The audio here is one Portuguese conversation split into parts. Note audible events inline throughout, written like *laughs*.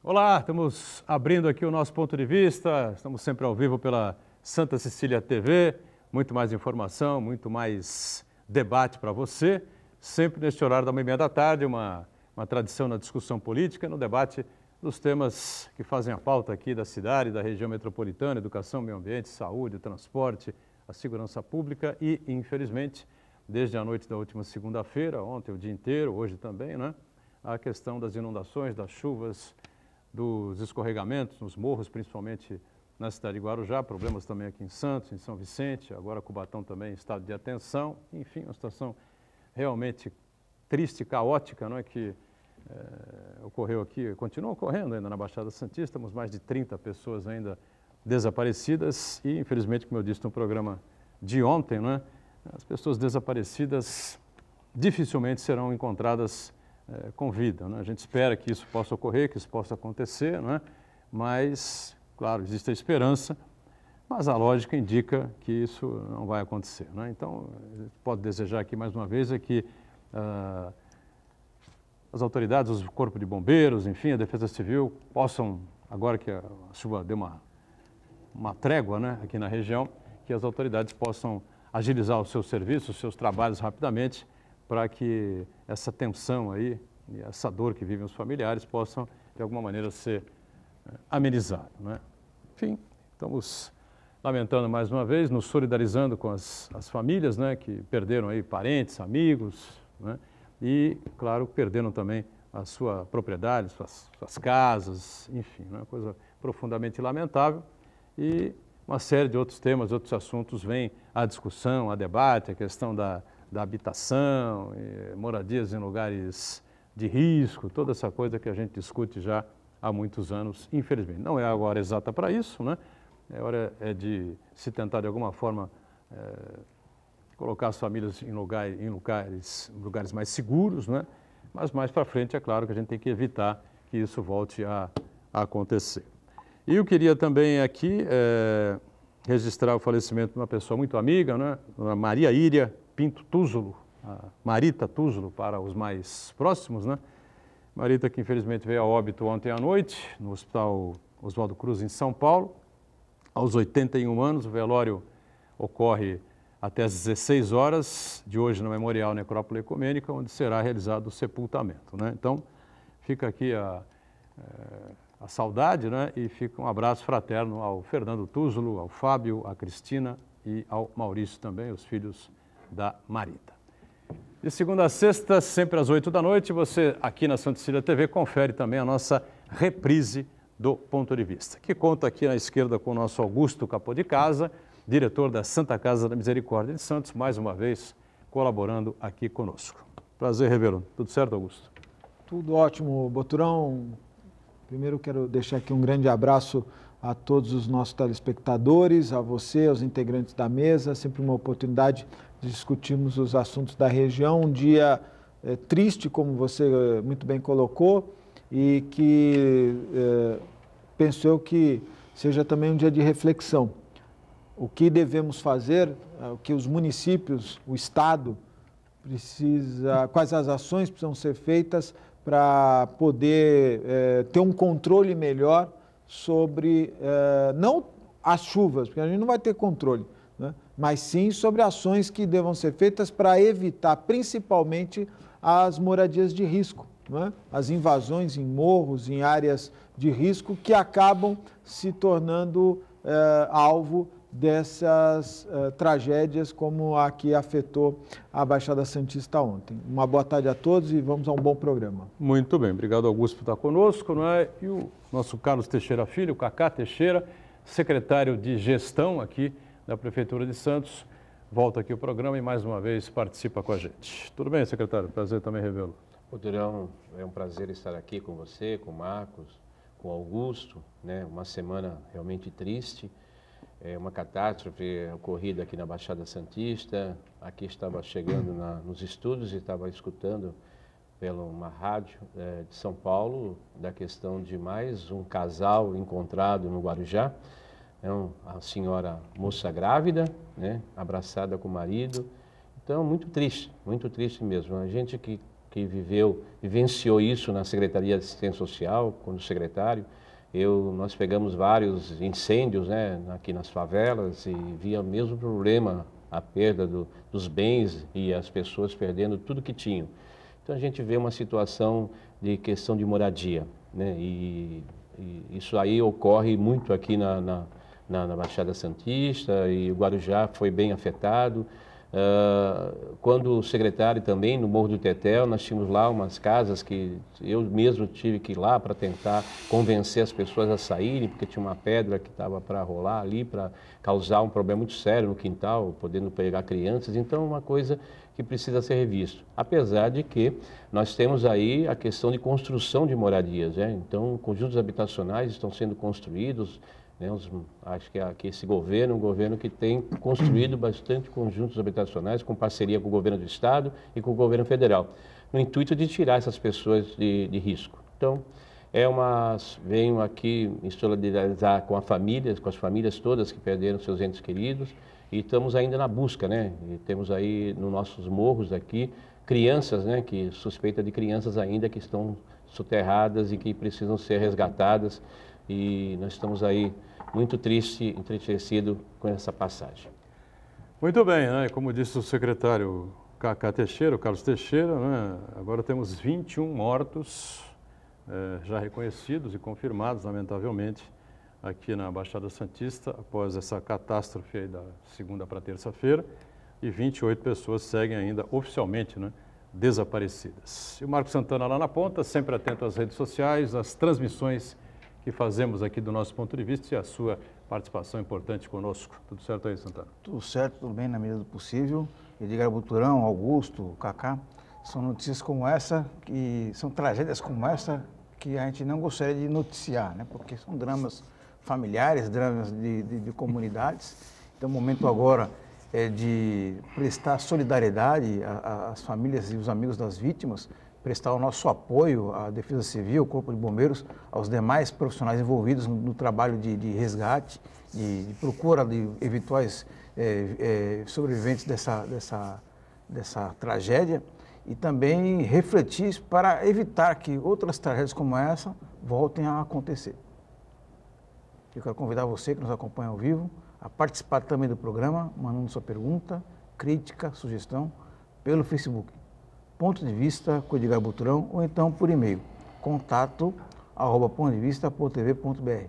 Olá, estamos abrindo aqui o nosso ponto de vista. Estamos sempre ao vivo pela Santa Cecília TV. Muito mais informação, muito mais debate para você. Sempre neste horário da meia da tarde, uma, uma tradição na discussão política, no debate dos temas que fazem a pauta aqui da cidade, da região metropolitana, educação, meio ambiente, saúde, transporte, a segurança pública e, infelizmente, desde a noite da última segunda-feira, ontem o dia inteiro, hoje também, né? A questão das inundações, das chuvas, dos escorregamentos nos morros, principalmente na cidade de Guarujá, problemas também aqui em Santos, em São Vicente, agora Cubatão também em estado de atenção. Enfim, uma situação realmente triste, caótica, não é que é, ocorreu aqui, continua ocorrendo ainda na Baixada Santista, temos mais de 30 pessoas ainda desaparecidas e, infelizmente, como eu disse no programa de ontem, não é? as pessoas desaparecidas dificilmente serão encontradas é, eh, convidam. Né? A gente espera que isso possa ocorrer, que isso possa acontecer, né? mas, claro, existe a esperança, mas a lógica indica que isso não vai acontecer. Né? Então, pode desejar aqui mais uma vez é que ah, as autoridades, o Corpo de Bombeiros, enfim, a Defesa Civil possam, agora que a chuva deu uma, uma trégua né, aqui na região, que as autoridades possam agilizar os seus serviços, os seus trabalhos rapidamente para que essa tensão aí, essa dor que vivem os familiares, possam de alguma maneira ser eh, amenizada. Né? Enfim, estamos lamentando mais uma vez, nos solidarizando com as, as famílias né, que perderam aí parentes, amigos, né, e, claro, perderam também a sua propriedade, suas, suas casas, enfim, né, coisa profundamente lamentável. E uma série de outros temas, outros assuntos vêm à discussão, a debate, a questão da, da habitação, moradias em lugares de risco, toda essa coisa que a gente discute já há muitos anos, infelizmente. Não é a hora exata para isso, né? É hora é de se tentar de alguma forma é, colocar as famílias em, lugar, em lugares, lugares mais seguros, né? Mas mais para frente é claro que a gente tem que evitar que isso volte a, a acontecer. E eu queria também aqui é, registrar o falecimento de uma pessoa muito amiga, né? Maria Íria Pinto Túzulo, Marita Túzulo para os mais próximos, né? Marita que infelizmente veio a óbito ontem à noite no Hospital Oswaldo Cruz em São Paulo, aos 81 anos. O velório ocorre até às 16 horas de hoje no Memorial Necrópole Ecumênica, onde será realizado o sepultamento. Né? Então, fica aqui a, eh, a saudade né? e fica um abraço fraterno ao Fernando Túzulo, ao Fábio, à Cristina e ao Maurício também, os filhos da Marita. De segunda a sexta, sempre às oito da noite, você aqui na Santa Cecília TV confere também a nossa reprise do Ponto de Vista, que conta aqui na esquerda com o nosso Augusto Capô de Casa, diretor da Santa Casa da Misericórdia de Santos, mais uma vez colaborando aqui conosco. Prazer revê-lo. Tudo certo, Augusto? Tudo ótimo, Boturão. Primeiro quero deixar aqui um grande abraço a todos os nossos telespectadores, a você, aos integrantes da mesa. É sempre uma oportunidade discutimos os assuntos da região. Um dia é, triste, como você eh, muito bem colocou, e que é, que seja também um dia de reflexão. O que devemos fazer, o que os municípios, o Estado precisa, quais as ações precisam ser feitas para poder é, ter um controle melhor sobre, não as chuvas, porque a gente não vai ter controle, mas sim sobre ações que devam ser feitas para evitar principalmente as moradias de risco, é? as invasões em morros, em áreas de risco que acabam se tornando eh, alvo dessas eh, tragédias como a que afetou a Baixada Santista ontem. Uma boa tarde a todos e vamos a um bom programa. Muito bem, obrigado Augusto por estar conosco, não é? E o nosso Carlos Teixeira Filho, o Cacá Teixeira, secretário de Gestão aqui da Prefeitura de Santos, volta aqui o programa e mais uma vez participa com a gente. Tudo bem, secretário? Prazer também revê-lo. Durão, é um prazer estar aqui com você, com Marcos, com Augusto, né? Uma semana realmente triste, é uma catástrofe ocorrida aqui na Baixada Santista. Aqui estava chegando na, nos estudos e estava escutando pela uma rádio é, de São Paulo da questão de mais um casal encontrado no Guarujá. Então, a senhora moça grávida, né, abraçada com o marido. Então, muito triste, muito triste mesmo. A gente que, que viveu, vivenciou isso na Secretaria de Assistência Social, quando secretário, eu, nós pegamos vários incêndios né, aqui nas favelas e via o mesmo problema, a perda do, dos bens e as pessoas perdendo tudo que tinham. Então a gente vê uma situação de questão de moradia. Né, e, e isso aí ocorre muito aqui na, na, na, na Baixada Santista e o Guarujá foi bem afetado. Uh, quando o secretário também, no Morro do Tetel, nós tínhamos lá umas casas que eu mesmo tive que ir lá para tentar convencer as pessoas a saírem, porque tinha uma pedra que estava para rolar ali, para causar um problema muito sério no quintal, podendo pegar crianças. Então, é uma coisa que precisa ser revisto. Apesar de que nós temos aí a questão de construção de moradias. Né? Então, conjuntos habitacionais estão sendo construídos, né, os, acho que, é a, que, esse governo é um governo que tem construído bastante conjuntos habitacionais com parceria com o governo do Estado e com o governo federal, no intuito de tirar essas pessoas de, de risco. Então, é uma, venho aqui me solidarizar com, a família, com as famílias todas que perderam seus entes queridos e estamos ainda na busca, né? E temos aí nos nossos morros aqui crianças, né, que suspeita de crianças ainda que estão soterradas e que precisam ser resgatadas e nós estamos aí muito triste, entristecido com essa passagem. Muito bem, né? como disse o secretário Cacá Teixeira, o Carlos Teixeira, né? agora temos 21 mortos eh, já reconhecidos e confirmados, lamentavelmente, aqui na Baixada Santista, após essa catástrofe da segunda para terça-feira, e 28 pessoas seguem ainda oficialmente né, desaparecidas. E o Marco Santana lá na ponta, sempre atento às redes sociais, às transmissões que fazemos aqui do nosso ponto de vista e a sua participação importante conosco. Tudo certo aí, Santana? Tudo certo, tudo bem na medida do possível. Edgar Buturão, Augusto, Cacá, são notícias como essa, que são tragédias como essa que a gente não gostaria de noticiar, né? porque são dramas familiares, dramas de, de, de comunidades. Então, o momento agora é de prestar solidariedade às famílias e os amigos das vítimas, prestar o nosso apoio à Defesa Civil, ao Corpo de Bombeiros, aos demais profissionais envolvidos no, trabalho de, de resgate, de, de, procura de eventuais é, é, sobreviventes dessa, dessa, dessa tragédia e também refletir para evitar que outras tragédias como essa voltem a acontecer. Eu quero convidar você que nos acompanha ao vivo a participar também do programa, mandando sua pergunta, crítica, sugestão pelo Facebook ponto de vista Edgar Buturão ou então por e-mail contato arroba ponto de vista br.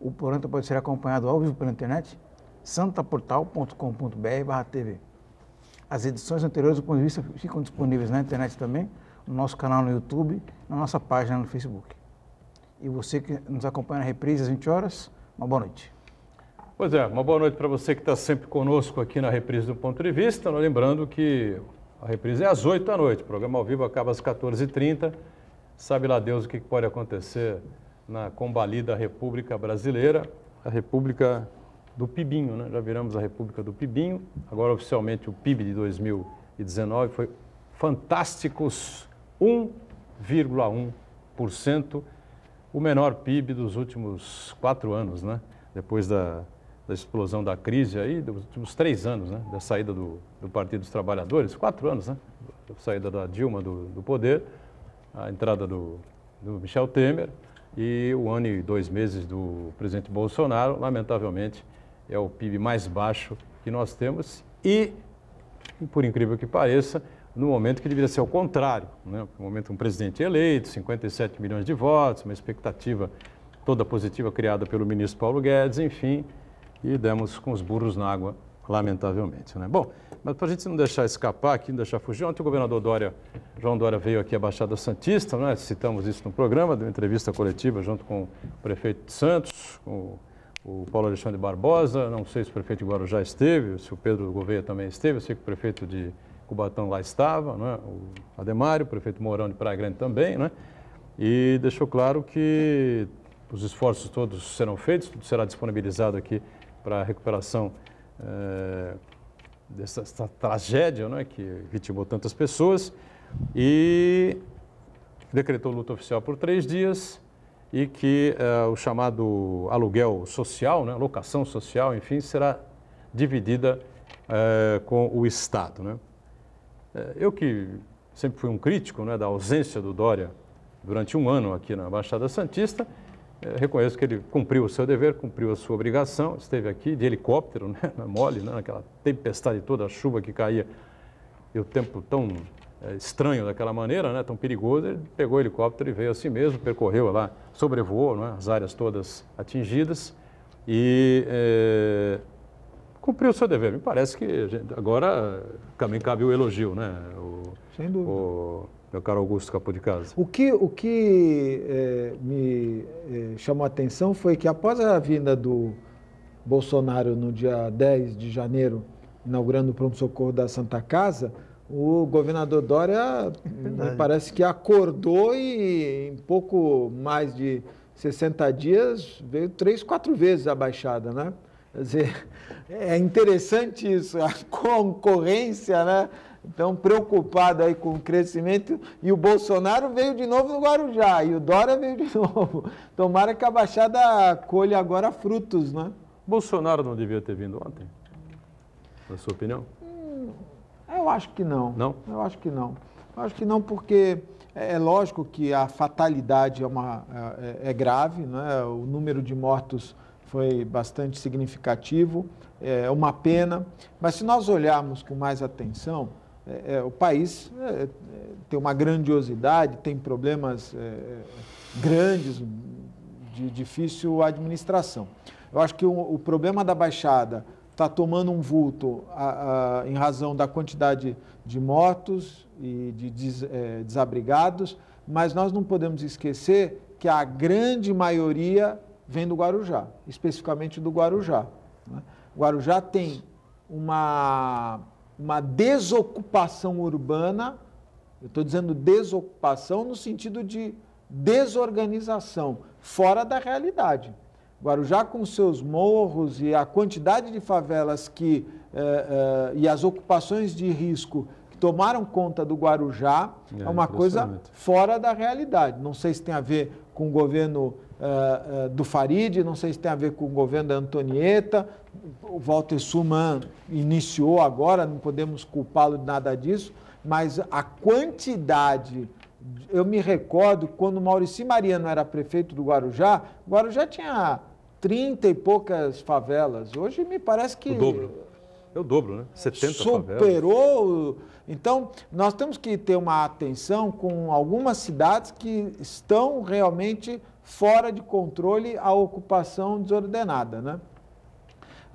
O programa pode ser acompanhado ao vivo pela internet santaportal.com.br/tv. As edições anteriores do ponto de vista ficam disponíveis na internet também, no nosso canal no YouTube, na nossa página no Facebook. E você que nos acompanha na reprise às 20 horas, uma boa noite. Pois é, uma boa noite para você que está sempre conosco aqui na reprise do ponto de vista. Lembrando que a reprise é às 8 da noite. O programa ao vivo acaba às 14h30. Sabe lá Deus o que pode acontecer na combalida República Brasileira, a República do Pibinho, né? Já viramos a República do Pibinho. Agora, oficialmente, o PIB de 2019 foi fantásticos 1,1%, o menor PIB dos últimos quatro anos, né? Depois da da explosão da crise aí, dos últimos três anos, né? Da saída do, do Partido dos Trabalhadores, quatro anos, né? Da saída da Dilma do, do poder, a entrada do, do Michel Temer e o ano e dois meses do presidente Bolsonaro, lamentavelmente, é o PIB mais baixo que nós temos e, por incrível que pareça, no momento que deveria ser o contrário, né? no momento um presidente eleito, 57 milhões de votos, uma expectativa toda positiva criada pelo ministro Paulo Guedes, enfim, e demos com os burros na água, lamentavelmente. Né? Bom, mas para a gente não deixar escapar aqui, não deixar fugir, ontem o governador Dória, João Dória veio aqui à Baixada Santista, né? citamos isso no programa, deu entrevista coletiva junto com o prefeito de Santos, com o Paulo Alexandre Barbosa, não sei se o prefeito de Guarujá esteve, se o Pedro Gouveia também esteve, eu sei que o prefeito de Cubatão lá estava, né? o Ademário, o prefeito Mourão de Praia Grande também, né? e deixou claro que os esforços todos serão feitos, tudo será disponibilizado aqui para a recuperação é, dessa tragédia né, que vitimou tantas pessoas e decretou luta oficial por três dias e que é, o chamado aluguel social, né, locação social, enfim, será dividida é, com o Estado. Né? Eu que sempre fui um crítico né, da ausência do Dória durante um ano aqui na Baixada Santista, é, reconheço que ele cumpriu o seu dever, cumpriu a sua obrigação, esteve aqui de helicóptero, *laughs* né, na mole, né, naquela tempestade toda, a chuva que caía e o tempo tão é, estranho daquela maneira, né, tão perigoso, ele pegou o helicóptero e veio a si mesmo, percorreu lá, sobrevoou né, as áreas todas atingidas e é, cumpriu o seu dever. Me parece que agora também cabe o elogio, né? O, Sem dúvida. O, meu é caro Augusto Capô de Casa. O que, o que é, me é, chamou a atenção foi que após a vinda do Bolsonaro no dia 10 de janeiro, inaugurando o pronto-socorro da Santa Casa, o governador Dória é me parece que acordou e em pouco mais de 60 dias veio três, quatro vezes a baixada, né? Quer dizer, é interessante isso, a concorrência, né? Então, preocupado aí com o crescimento, e o Bolsonaro veio de novo no Guarujá, e o Dória veio de *laughs* novo. Tomara que a Baixada colhe agora frutos, né? Bolsonaro não devia ter vindo ontem, na sua opinião? Hum, eu acho que não. Não? Eu acho que não. Eu acho que não porque é, é lógico que a fatalidade é, uma, é, é, é grave, né? o número de mortos foi bastante significativo, é uma pena, mas se nós olharmos com mais atenção, é, é, o país é, é, tem uma grandiosidade, tem problemas é, é, grandes de difícil administração. Eu acho que o, o problema da Baixada está tomando um vulto a, a, em razão da quantidade de mortos e de des, desabrigados, mas nós não podemos esquecer que a grande maioria vem do Guarujá, especificamente do Guarujá. Né? Guarujá tem uma uma desocupação urbana, eu estou dizendo desocupação no sentido de desorganização, fora da realidade. Guarujá, com seus morros e a quantidade de favelas que, eh, eh, e as ocupações de risco que tomaram conta do Guarujá, é, é uma coisa fora da realidade. Não sei se tem a ver com o governo eh, eh, do Farid, não sei se tem a ver com o governo da Antonieta, o Walter Suman iniciou agora, não podemos culpá-lo de nada disso, mas a quantidade. Eu me recordo quando Maurício Mariano era prefeito do Guarujá, Guarujá tinha 30 e poucas favelas. Hoje me parece que. O dobro. É o dobro, né? 70 Superou. Favelas. Então, nós temos que ter uma atenção com algumas cidades que estão realmente fora de controle a ocupação desordenada, né?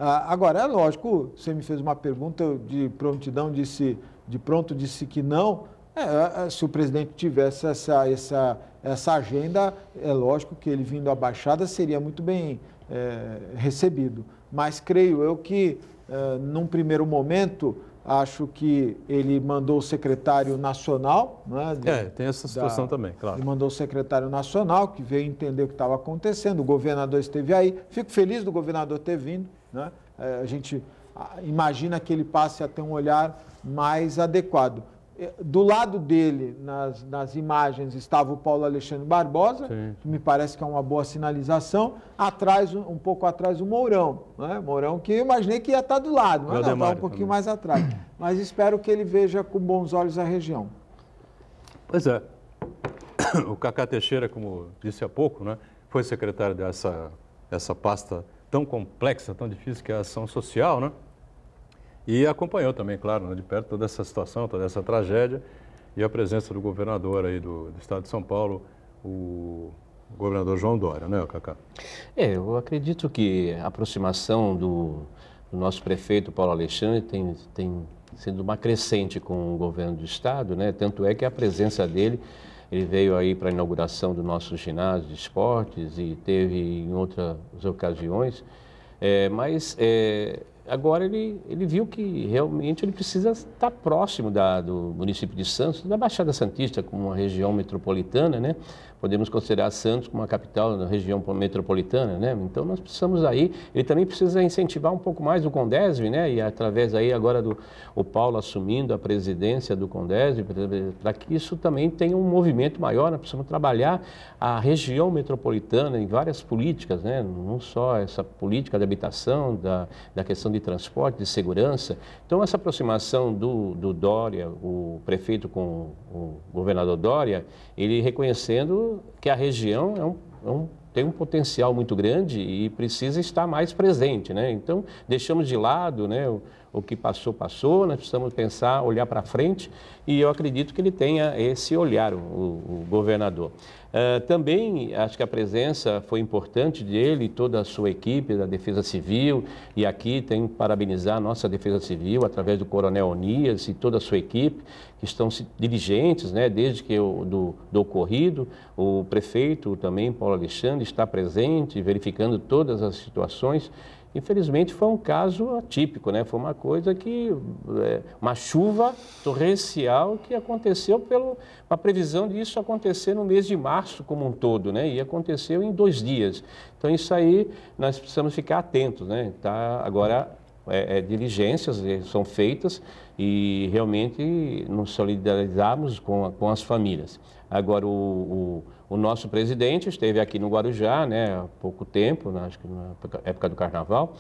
Ah, agora, é lógico, você me fez uma pergunta eu de prontidão, disse, de pronto disse que não. É, é, é, se o presidente tivesse essa, essa, essa agenda, é lógico que ele vindo à Baixada seria muito bem é, recebido. Mas creio eu que, é, num primeiro momento, acho que ele mandou o secretário nacional. Né, de, é, tem essa situação da, também, claro. Ele mandou o secretário nacional, que veio entender o que estava acontecendo, o governador esteve aí. Fico feliz do governador ter vindo. Né? É, a gente imagina que ele passe a ter um olhar mais adequado. É, do lado dele, nas, nas imagens, estava o Paulo Alexandre Barbosa, Sim. que me parece que é uma boa sinalização. Atrás, um pouco atrás, o Mourão. Né? Mourão que eu imaginei que ia estar do lado, mas Valdemar, um pouquinho também. mais atrás. Mas espero que ele veja com bons olhos a região. Pois é. *coughs* O Cacá Teixeira, como disse há pouco, né, foi secretário dessa essa pasta tão complexa, tão difícil que é a ação social, né? E acompanhou também, claro, né, de perto toda essa situação, toda essa tragédia e a presença do governador aí do, do estado de São Paulo, o governador João Dória, né, Cacá? É, eu acredito que a aproximação do, do nosso prefeito Paulo Alexandre tem, tem sendo uma crescente com o governo do estado, né? Tanto é que a presença dele, ele veio aí para a inauguração do nosso ginásio de esportes e teve em outras ocasiões. É, mas é, agora ele, ele viu que realmente ele precisa estar próximo da, do município de Santos, da Baixada Santista, como uma região metropolitana, né? podemos considerar Santos como uma capital da região metropolitana, né? Então nós precisamos aí, ele também precisa incentivar um pouco mais o Condesv, né? E através aí agora do o Paulo assumindo a presidência do Condesv, para que isso também tenha um movimento maior, nós precisamos trabalhar a região metropolitana em várias políticas, né? Não só essa política da habitação, da, da questão de transporte, de segurança. Então essa aproximação do, do Dória, o prefeito com o governador Dória, ele reconhecendo que a região é um, é um tem um potencial muito grande e precisa estar mais presente, né? Então, deixamos de lado, né, o, o que passou, passou, nós precisamos pensar, olhar para frente e eu acredito que ele tenha esse olhar, o, o governador. Uh, também acho que a presença foi importante dele e toda a sua equipe da Defesa Civil, e aqui tem que parabenizar a nossa Defesa Civil através do Coronel Onias e toda a sua equipe, que estão diligentes, né, desde que o, do, do ocorrido, o prefeito também, Paulo Alexandre, está presente, verificando todas as situações. Infelizmente foi um caso atípico, né? Foi uma coisa que é, uma chuva torrencial que aconteceu pelo uma previsão disso acontecer no mês de março como um todo, né? E aconteceu em dois dias. Então isso aí nós precisamos ficar atentos, né? Tá agora é, é, diligências é, são feitas e realmente nos solidarizarmos com, com as famílias. Agora o, o o nosso presidente esteve aqui no Guarujá né, há pouco tempo, né, acho que na época do Carnaval,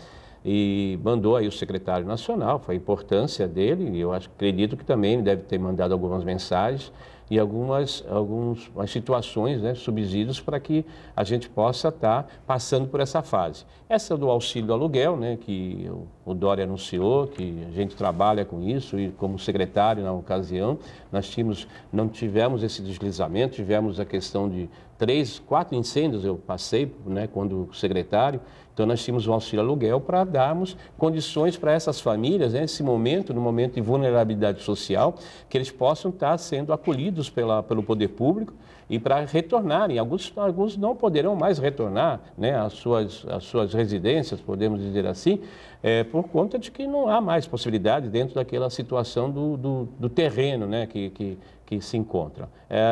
e mandou aí o secretário nacional, foi a importância dele, e eu acho, acredito que também deve ter mandado algumas mensagens e algumas, algumas situações, né, subsídios para que a gente possa estar tá passando por essa fase. Essa do auxílio aluguel, né, que o, o Dória anunciou, que a gente trabalha com isso e como secretário na ocasião, nós tínhamos, não tivemos esse deslizamento, tivemos a questão de três, quatro incêndios eu passei né, quando secretário então nós tínhamos um auxílio aluguel para darmos condições para essas famílias, né, nesse momento, no momento de vulnerabilidade social, que eles possam estar sendo acolhidos pela, pelo poder público e para retornarem. Alguns, alguns não poderão mais retornar né, às, suas, às suas residências, podemos dizer assim, é, por conta de que não há mais possibilidade dentro daquela situação do, do, do terreno né, que, que, que se encontra. É,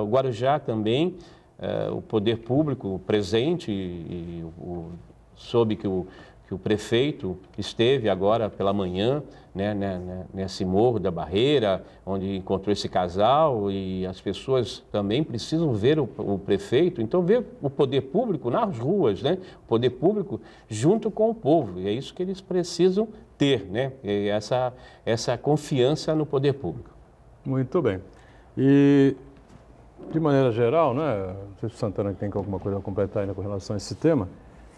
o Guarujá também, é, o poder público presente e, soube que o, que o prefeito esteve agora pela manhã né, né, né, nesse morro da barreira, onde encontrou esse casal e as pessoas também precisam ver o, o prefeito, então ver o poder público nas ruas, né, o poder público junto com o povo, e é isso que eles precisam ter, né, essa, essa confiança no poder público. Muito bem. E de maneira geral, né, não sei se o Santana tem alguma coisa a completar ainda com relação a esse tema,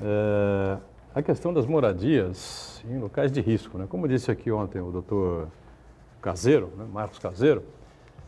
é, a questão das moradias em locais de risco, né? Como disse aqui ontem o doutor Caseiro, né? Marcos Caseiro,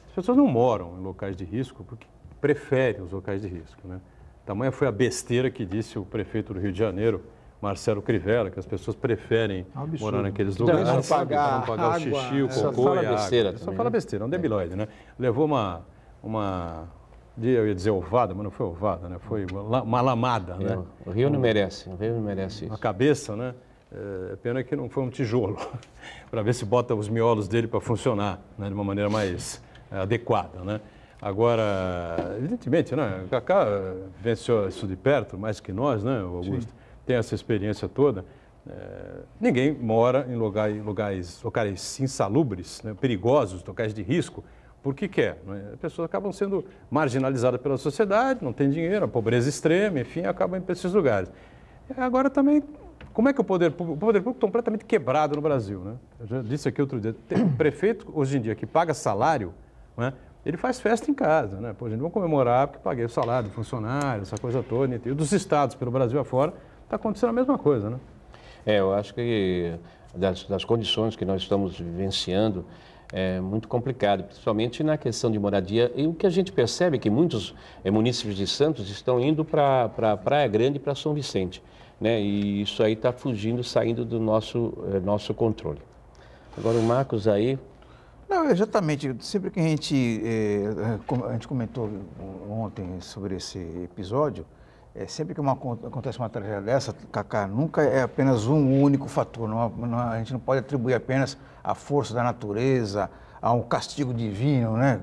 as pessoas não moram em locais de risco porque preferem os locais de risco, né? Tamanha foi a besteira que disse o prefeito do Rio de Janeiro, Marcelo Crivella, que as pessoas preferem é Absurdo. morar naqueles então, lugares. Não pagar, não pagar água, o xixi, o né? cocô só fala e a besteira água. só fala besteira, é um debilóide, né? Levou uma, uma de, eu ia dizer ovada, mas não foi ovada, né? Foi uma, lamada, né? O Rio não merece, o Rio não merece isso. Uma cabeça, né? É, é, pena que não foi um tijolo, *laughs* para ver se bota os miolos dele para funcionar né? de uma maneira mais adequada, né? Agora, evidentemente, né? O Kaká venceu isso de perto, mais que nós, né, Augusto? Sim. Tem essa experiência toda. É, ninguém mora em lugares, locais insalubres, né? perigosos, locais de risco, porque quer. É? As pessoas acabam sendo marginalizadas pela sociedade, não tem dinheiro, a pobreza extrema, enfim, acabam indo para esses lugares. É, agora também, como é que o poder público, o poder público está completamente quebrado no Brasil, né? Eu já disse aqui outro dia, tem um prefeito hoje em dia que paga salário, né? ele faz festa em casa, né? Pô, gente, vamos comemorar porque paguei o salário do funcionário, essa coisa toda, e dos estados pelo Brasil afora, está acontecendo a mesma coisa, né? É, eu acho que das, das condições que nós estamos vivenciando, é muito complicado, principalmente na questão de moradia. E o que a gente percebe é que muitos é, munícipes de Santos estão indo para pra Praia Grande e para São Vicente. Né? E isso aí está fugindo, saindo do nosso, é, nosso controle. Agora o Marcos aí. Não, exatamente. Sempre que a gente, é, é a gente comentou ontem sobre esse episódio, é, sempre que uma, acontece uma tragédia dessa, Cacá, nunca é apenas um único fator. Não, não, a gente não pode atribuir apenas a força da natureza, a um castigo divino, né?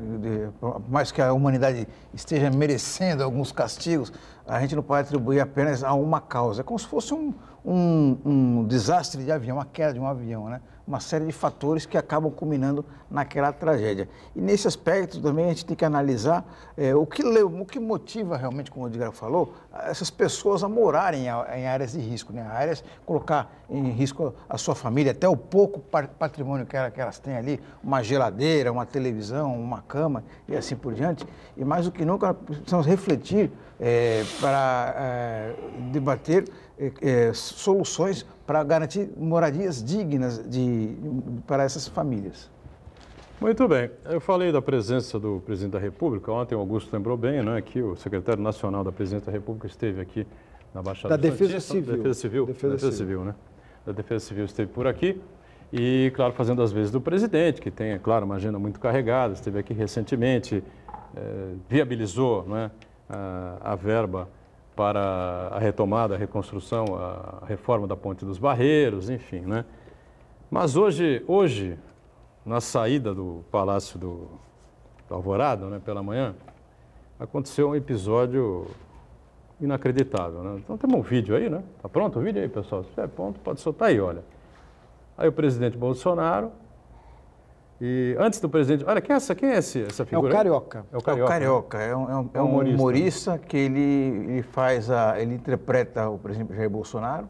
Por mais que a humanidade esteja merecendo alguns castigos, a gente não pode atribuir apenas a uma causa. É como se fosse um, um, um desastre de avião, uma queda de um avião, né? uma série de fatores que acabam culminando naquela tragédia. E nesse aspecto também a gente tem que analisar é, o, que, o que motiva realmente, como o Edgar falou, essas pessoas a morarem em áreas de risco, né? áreas colocar em risco a sua família, até o pouco patrimônio que elas têm ali, uma geladeira, uma televisão, uma cama e assim por diante. E mais do que nunca precisamos refletir é, para é, debater é, é, soluções para garantir moradias dignas de, para essas famílias. Muito bem. Eu falei da presença do presidente da República. Ontem o Augusto lembrou bem, né, que o secretário nacional da presidente da República esteve aqui na Baixada da Defesa Civil. Defesa Civil. Defesa, Defesa Civil. Civil, né? Da Defesa Civil esteve por aqui. E, claro, fazendo as vezes do presidente, que tem, é claro, uma agenda muito carregada, esteve aqui recentemente, viabilizou, viabilizou é? Né, a, verba para a retomada, a reconstrução, a reforma da Ponte dos Barreiros, enfim, né? Mas hoje, hoje na saída do Palácio do, do Alvorada, né, pela manhã, aconteceu um episódio inacreditável, né? Então temos um vídeo aí, né? Tá pronto o vídeo aí, pessoal? Se é pronto, pode soltar aí, olha. Aí o presidente Bolsonaro e antes do presidente, olha, quem é essa, quem é esse, essa figura? É o Carioca. É o Carioca. É, o Carioca. Né? é um, é um, é um humorista, humorista né? que ele, ele faz a, ele interpreta o presidente Jair Bolsonaro.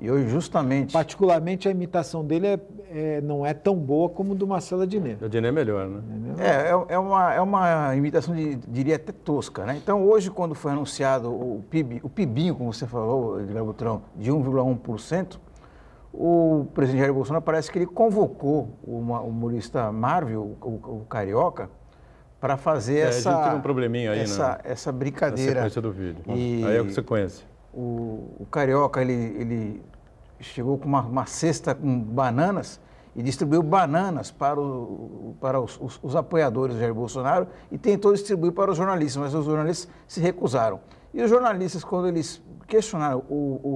E hoje, justamente. Particularmente, a imitação dele é, é, não é tão boa como do Marcelo Adnet. O Adnet é melhor, né? É, é, é, é, uma, é uma imitação, de, diria até tosca, né? Então, hoje, quando foi anunciado o PIB, o PIBinho, como você falou, Edgar Butrão, de 1,1%, o presidente Jair Bolsonaro parece que ele convocou o humorista Marvel, o, o Carioca, para fazer é, essa. A gente teve um probleminha aí, essa, né? Essa brincadeira. Na sequência do vídeo. E aí é o que você conhece. O, o Carioca, ele, ele chegou com uma, uma, cesta com bananas e distribuiu bananas para, o, para os, os, os apoiadores do Jair Bolsonaro e tentou distribuir para os jornalistas, mas os jornalistas se recusaram. E os jornalistas, quando eles questionar o,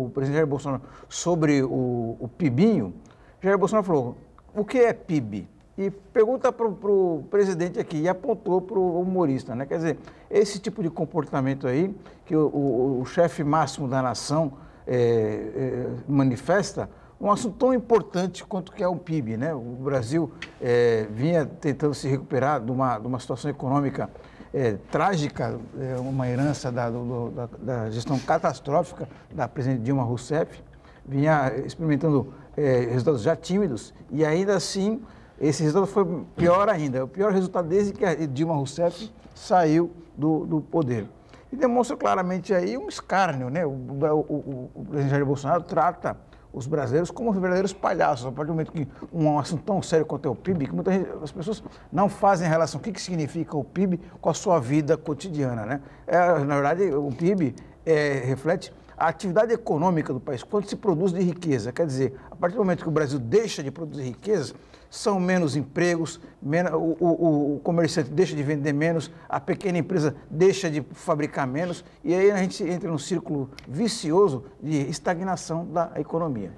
o presidente Jair Bolsonaro sobre o, o PIBinho, Jair Bolsonaro falou: o que é PIB? E pergunta para o presidente aqui, e apontou para o humorista, né? Quer dizer, esse tipo de comportamento aí, que o, o, o chefe máximo da nação é, é, manifesta, um assunto tão importante quanto que é o PIB, né? O Brasil é, vinha tentando se recuperar de uma, de uma situação econômica é, trágica, é, uma herança da, do, da, da, gestão catastrófica da presidente Dilma Rousseff, vinha experimentando é, resultados já tímidos e ainda assim esse resultado foi pior ainda, o pior resultado desde que Dilma Rousseff saiu do, do poder. E demonstra claramente aí um escárnio, né? O, o, o, o presidente Jair Bolsonaro trata os brasileiros como verdadeiros palhaços. A partir do momento que um assunto tão sério quanto é o PIB, que muitas as pessoas não fazem relação o que, que significa o PIB com a sua vida cotidiana. Né? É, na verdade, o PIB é, reflete a atividade econômica do país, quanto se produz de riqueza. Quer dizer, a partir do momento que o Brasil deixa de produzir riqueza são menos empregos, menos, o, o, o, comerciante deixa de vender menos, a pequena empresa deixa de fabricar menos, e aí a gente entra num círculo vicioso de estagnação da economia.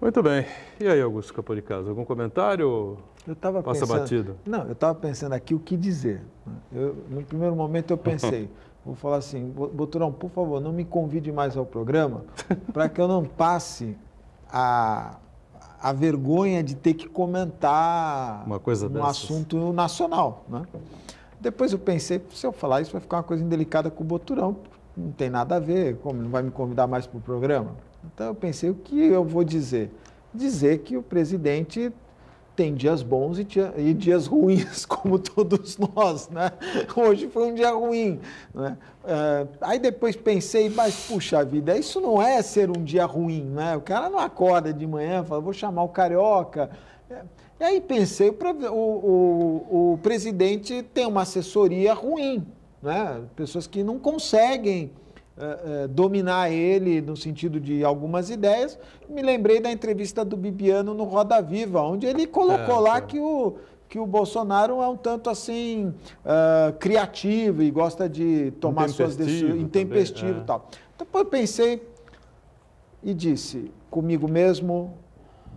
Muito bem. E aí, Augusto Casa, algum comentário? Eu estava Passa pensando, batido. Não, eu estava pensando aqui o que dizer. Eu, no primeiro momento eu pensei, *laughs* vou falar assim, Boturão, por favor, não me convide mais ao programa *laughs* para que eu não passe a a vergonha de ter que comentar uma coisa um dessas. assunto nacional. Né? Depois eu pensei, se eu falar isso vai ficar uma coisa indelicada com o Boturão, não tem nada a ver, como não vai me convidar mais para o programa? Então eu pensei, o que eu vou dizer? Dizer que o presidente tem dias bons e, dia, e, dias ruins, *laughs* como todos nós, né? Hoje foi um dia ruim, né? Uh, aí depois pensei, mas puxa vida, isso não é ser um dia ruim, né? O cara não acorda de manhã, fala, vou chamar o carioca. É, e aí pensei, o, o, o presidente tem uma assessoria ruim, né? Pessoas que não conseguem eh, eh, dominar ele no sentido de algumas ideias, me lembrei da entrevista do Bibiano no Roda Viva, onde ele colocou é, lá que o, que o Bolsonaro é um tanto assim uh, criativo e gosta de tomar suas decisões intempestivo é. e é. tal. Depois eu pensei e disse comigo mesmo,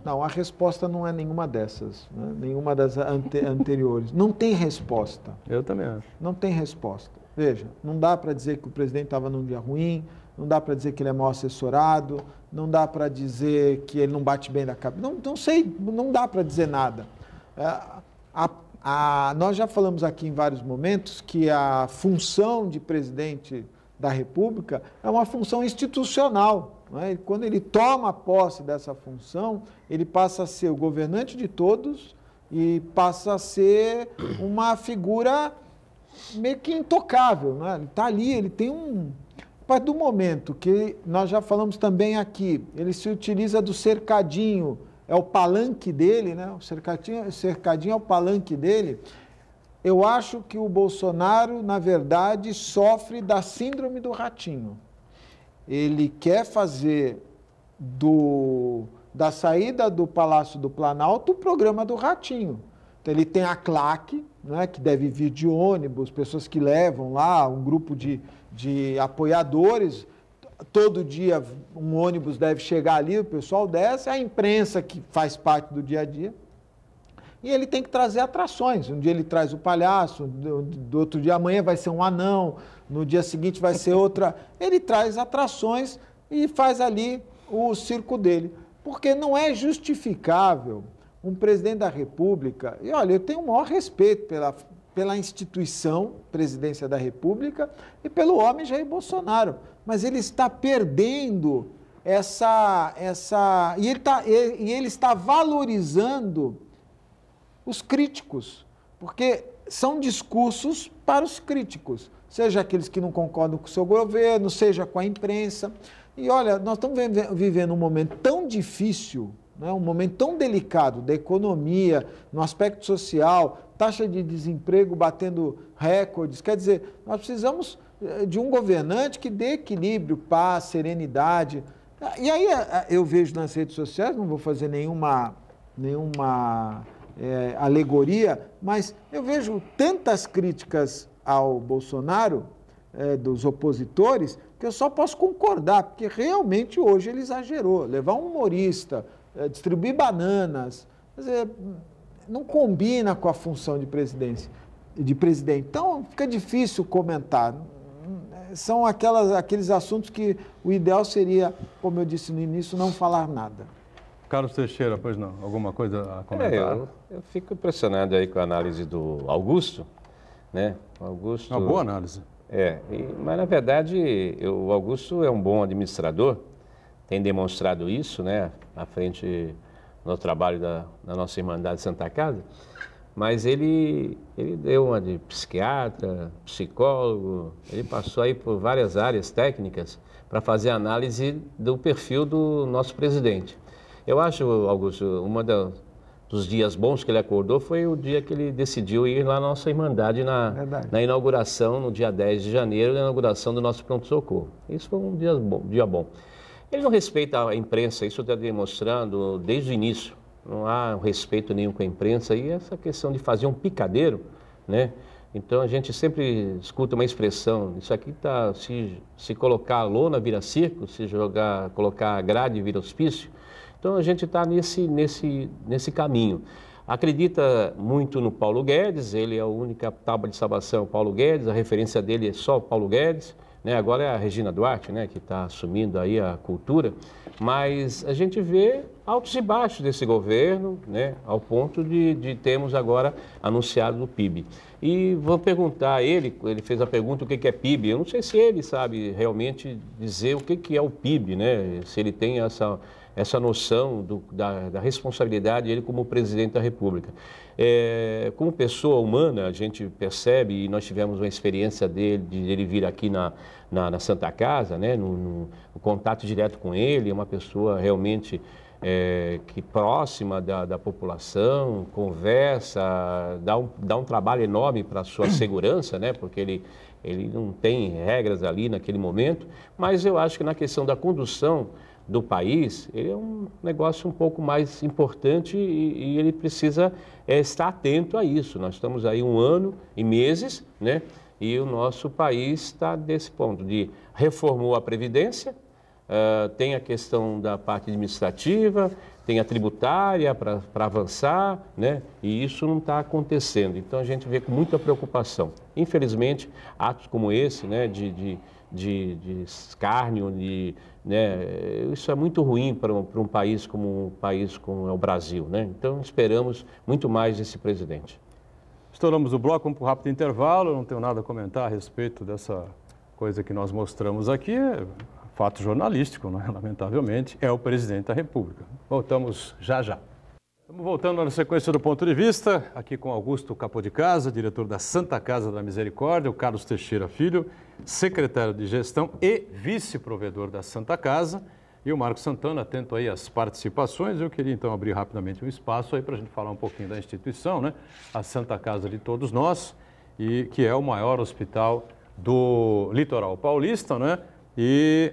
não, a resposta não é nenhuma dessas, né? nenhuma das ante *laughs* anteriores. Não tem resposta. Eu também acho. Não tem resposta. Veja, não dá para dizer que o presidente estava num dia ruim, não dá para dizer que ele é mal assessorado, não dá para dizer que ele não bate bem na cabeça. Não, não sei, não dá para dizer nada. É, a, a, nós já falamos aqui em vários momentos que a função de presidente da República é uma função institucional. Né? quando ele toma posse dessa função, ele passa a ser o governante de todos e passa a ser uma figura meio que intocável, né? ele está ali, ele tem um. A partir do momento que nós já falamos também aqui, ele se utiliza do cercadinho, é o palanque dele, né? O cercadinho, cercadinho é o palanque dele. Eu acho que o Bolsonaro, na verdade, sofre da síndrome do ratinho. Ele quer fazer do, da saída do Palácio do Planalto o programa do ratinho. Então, ele tem a claque, é? que deve vir de ônibus, pessoas que levam lá, um grupo de, de apoiadores. Todo dia um ônibus deve chegar ali, o pessoal desce, a imprensa que faz parte do dia a dia. E ele tem que trazer atrações. Um dia ele traz o palhaço, do outro dia amanhã vai ser um anão, no dia seguinte vai ser outra. Ele traz atrações e faz ali o circo dele. Porque não é justificável um presidente da República, e olha, eu tenho o maior respeito pela, pela instituição Presidência da República e pelo homem Jair Bolsonaro, mas ele está perdendo essa. essa e, ele tá, e ele está valorizando os críticos, porque são discursos para os críticos, seja aqueles que não concordam com o seu governo, seja com a imprensa. E olha, nós estamos vivendo um momento tão difícil né, um momento tão delicado da economia, no aspecto social, taxa de desemprego batendo recordes. Quer dizer, nós precisamos eh, de um governante que dê equilíbrio, paz, serenidade. E aí eh, eh, eu vejo nas redes sociais, não vou fazer nenhuma, nenhuma é, alegoria, mas eu vejo tantas críticas ao Bolsonaro é, dos opositores que eu só posso concordar, porque realmente hoje ele exagerou. Levar um humorista, é, distribuir bananas, é, não combina com a função de presidência de presidente. Então fica difícil comentar. São aquelas, aqueles assuntos que o ideal seria, como eu disse no início, não falar nada. Carlos Teixeira, pois não, alguma coisa a é, comentar? É, eu, eu fico impressionado aí com a análise do Augusto, né? Augusto. Uma boa análise. É, e, mas na verdade eu, o Augusto é um bom administrador tem demonstrado isso, né, à frente no trabalho da, da nossa Irmandade Santa Casa, mas ele, ele deu uma de psiquiatra, psicólogo, ele passou aí por várias áreas técnicas para fazer análise do perfil do nosso presidente. Eu acho, Augusto, uma dos dias bons que ele acordou foi o dia que ele decidiu ir lá na nossa Irmandade na, na inauguração, no dia 10 de janeiro, na inauguração do nosso pronto-socorro. Isso foi um dia bom. Dia bom. Ele não respeita a imprensa, isso está demonstrando desde o início. Não há respeito nenhum com a imprensa e essa questão de fazer um picadeiro, né? Então a gente sempre escuta uma expressão, isso aqui está se, se colocar lona vira circo, se jogar, colocar grade vira hospício. Então a gente está nesse, nesse, nesse caminho. Acredita muito no Paulo Guedes, ele é a única tábua de salvação, Paulo Guedes, a referência dele é só Paulo Guedes. Né? Agora é a Regina Duarte né, que está assumindo aí a cultura, mas a gente vê altos e baixos desse governo, né, ao ponto de, de termos agora anunciado o PIB. E vou perguntar a ele, ele fez a pergunta o que é PIB, eu não sei se ele sabe realmente dizer o que é o PIB, né, se ele tem essa, essa noção do, da, da responsabilidade dele como presidente da República. É, como pessoa humana, a gente percebe, e nós tivemos uma experiência dele, de ele vir aqui na, na, na Santa Casa, né, no, no, no, contato direto com ele, é uma pessoa realmente é, que próxima da, da, população, conversa, dá um, dá um trabalho enorme para a sua *coughs* segurança, né, porque ele, ele não tem regras ali naquele momento, mas eu acho que na questão da condução, do país, ele é um negócio um pouco mais importante e, e ele precisa é, estar atento a isso. Nós estamos aí um ano e meses, né? E o nosso país está desse ponto de reformou a Previdência, uh, tem a questão da parte administrativa, tem a tributária para avançar, né? E isso não está acontecendo. Então a gente vê com muita preocupação. Infelizmente, atos como esse, né, de, de de, de escárnio, de, né, isso é muito ruim para um, para um país como um país como é o Brasil. Né? Então esperamos muito mais desse presidente. Estouramos o bloco, vamos para um rápido intervalo, não tenho nada a comentar a respeito dessa coisa que nós mostramos aqui, é fato jornalístico, né? *laughs* lamentavelmente, é o presidente da República. Voltamos já já. Estamos voltando na sequência do ponto de vista, aqui com Augusto Capô de Casa, diretor da Santa Casa da Misericórdia, o Carlos Teixeira Filho, secretário de Gestão e vice-provedor da Santa Casa, e o Marco Santana, atento aí às participações. Eu queria então abrir rapidamente um espaço aí para a gente falar um pouquinho da instituição, né? A Santa Casa de todos nós, e que é o maior hospital do litoral paulista, né? E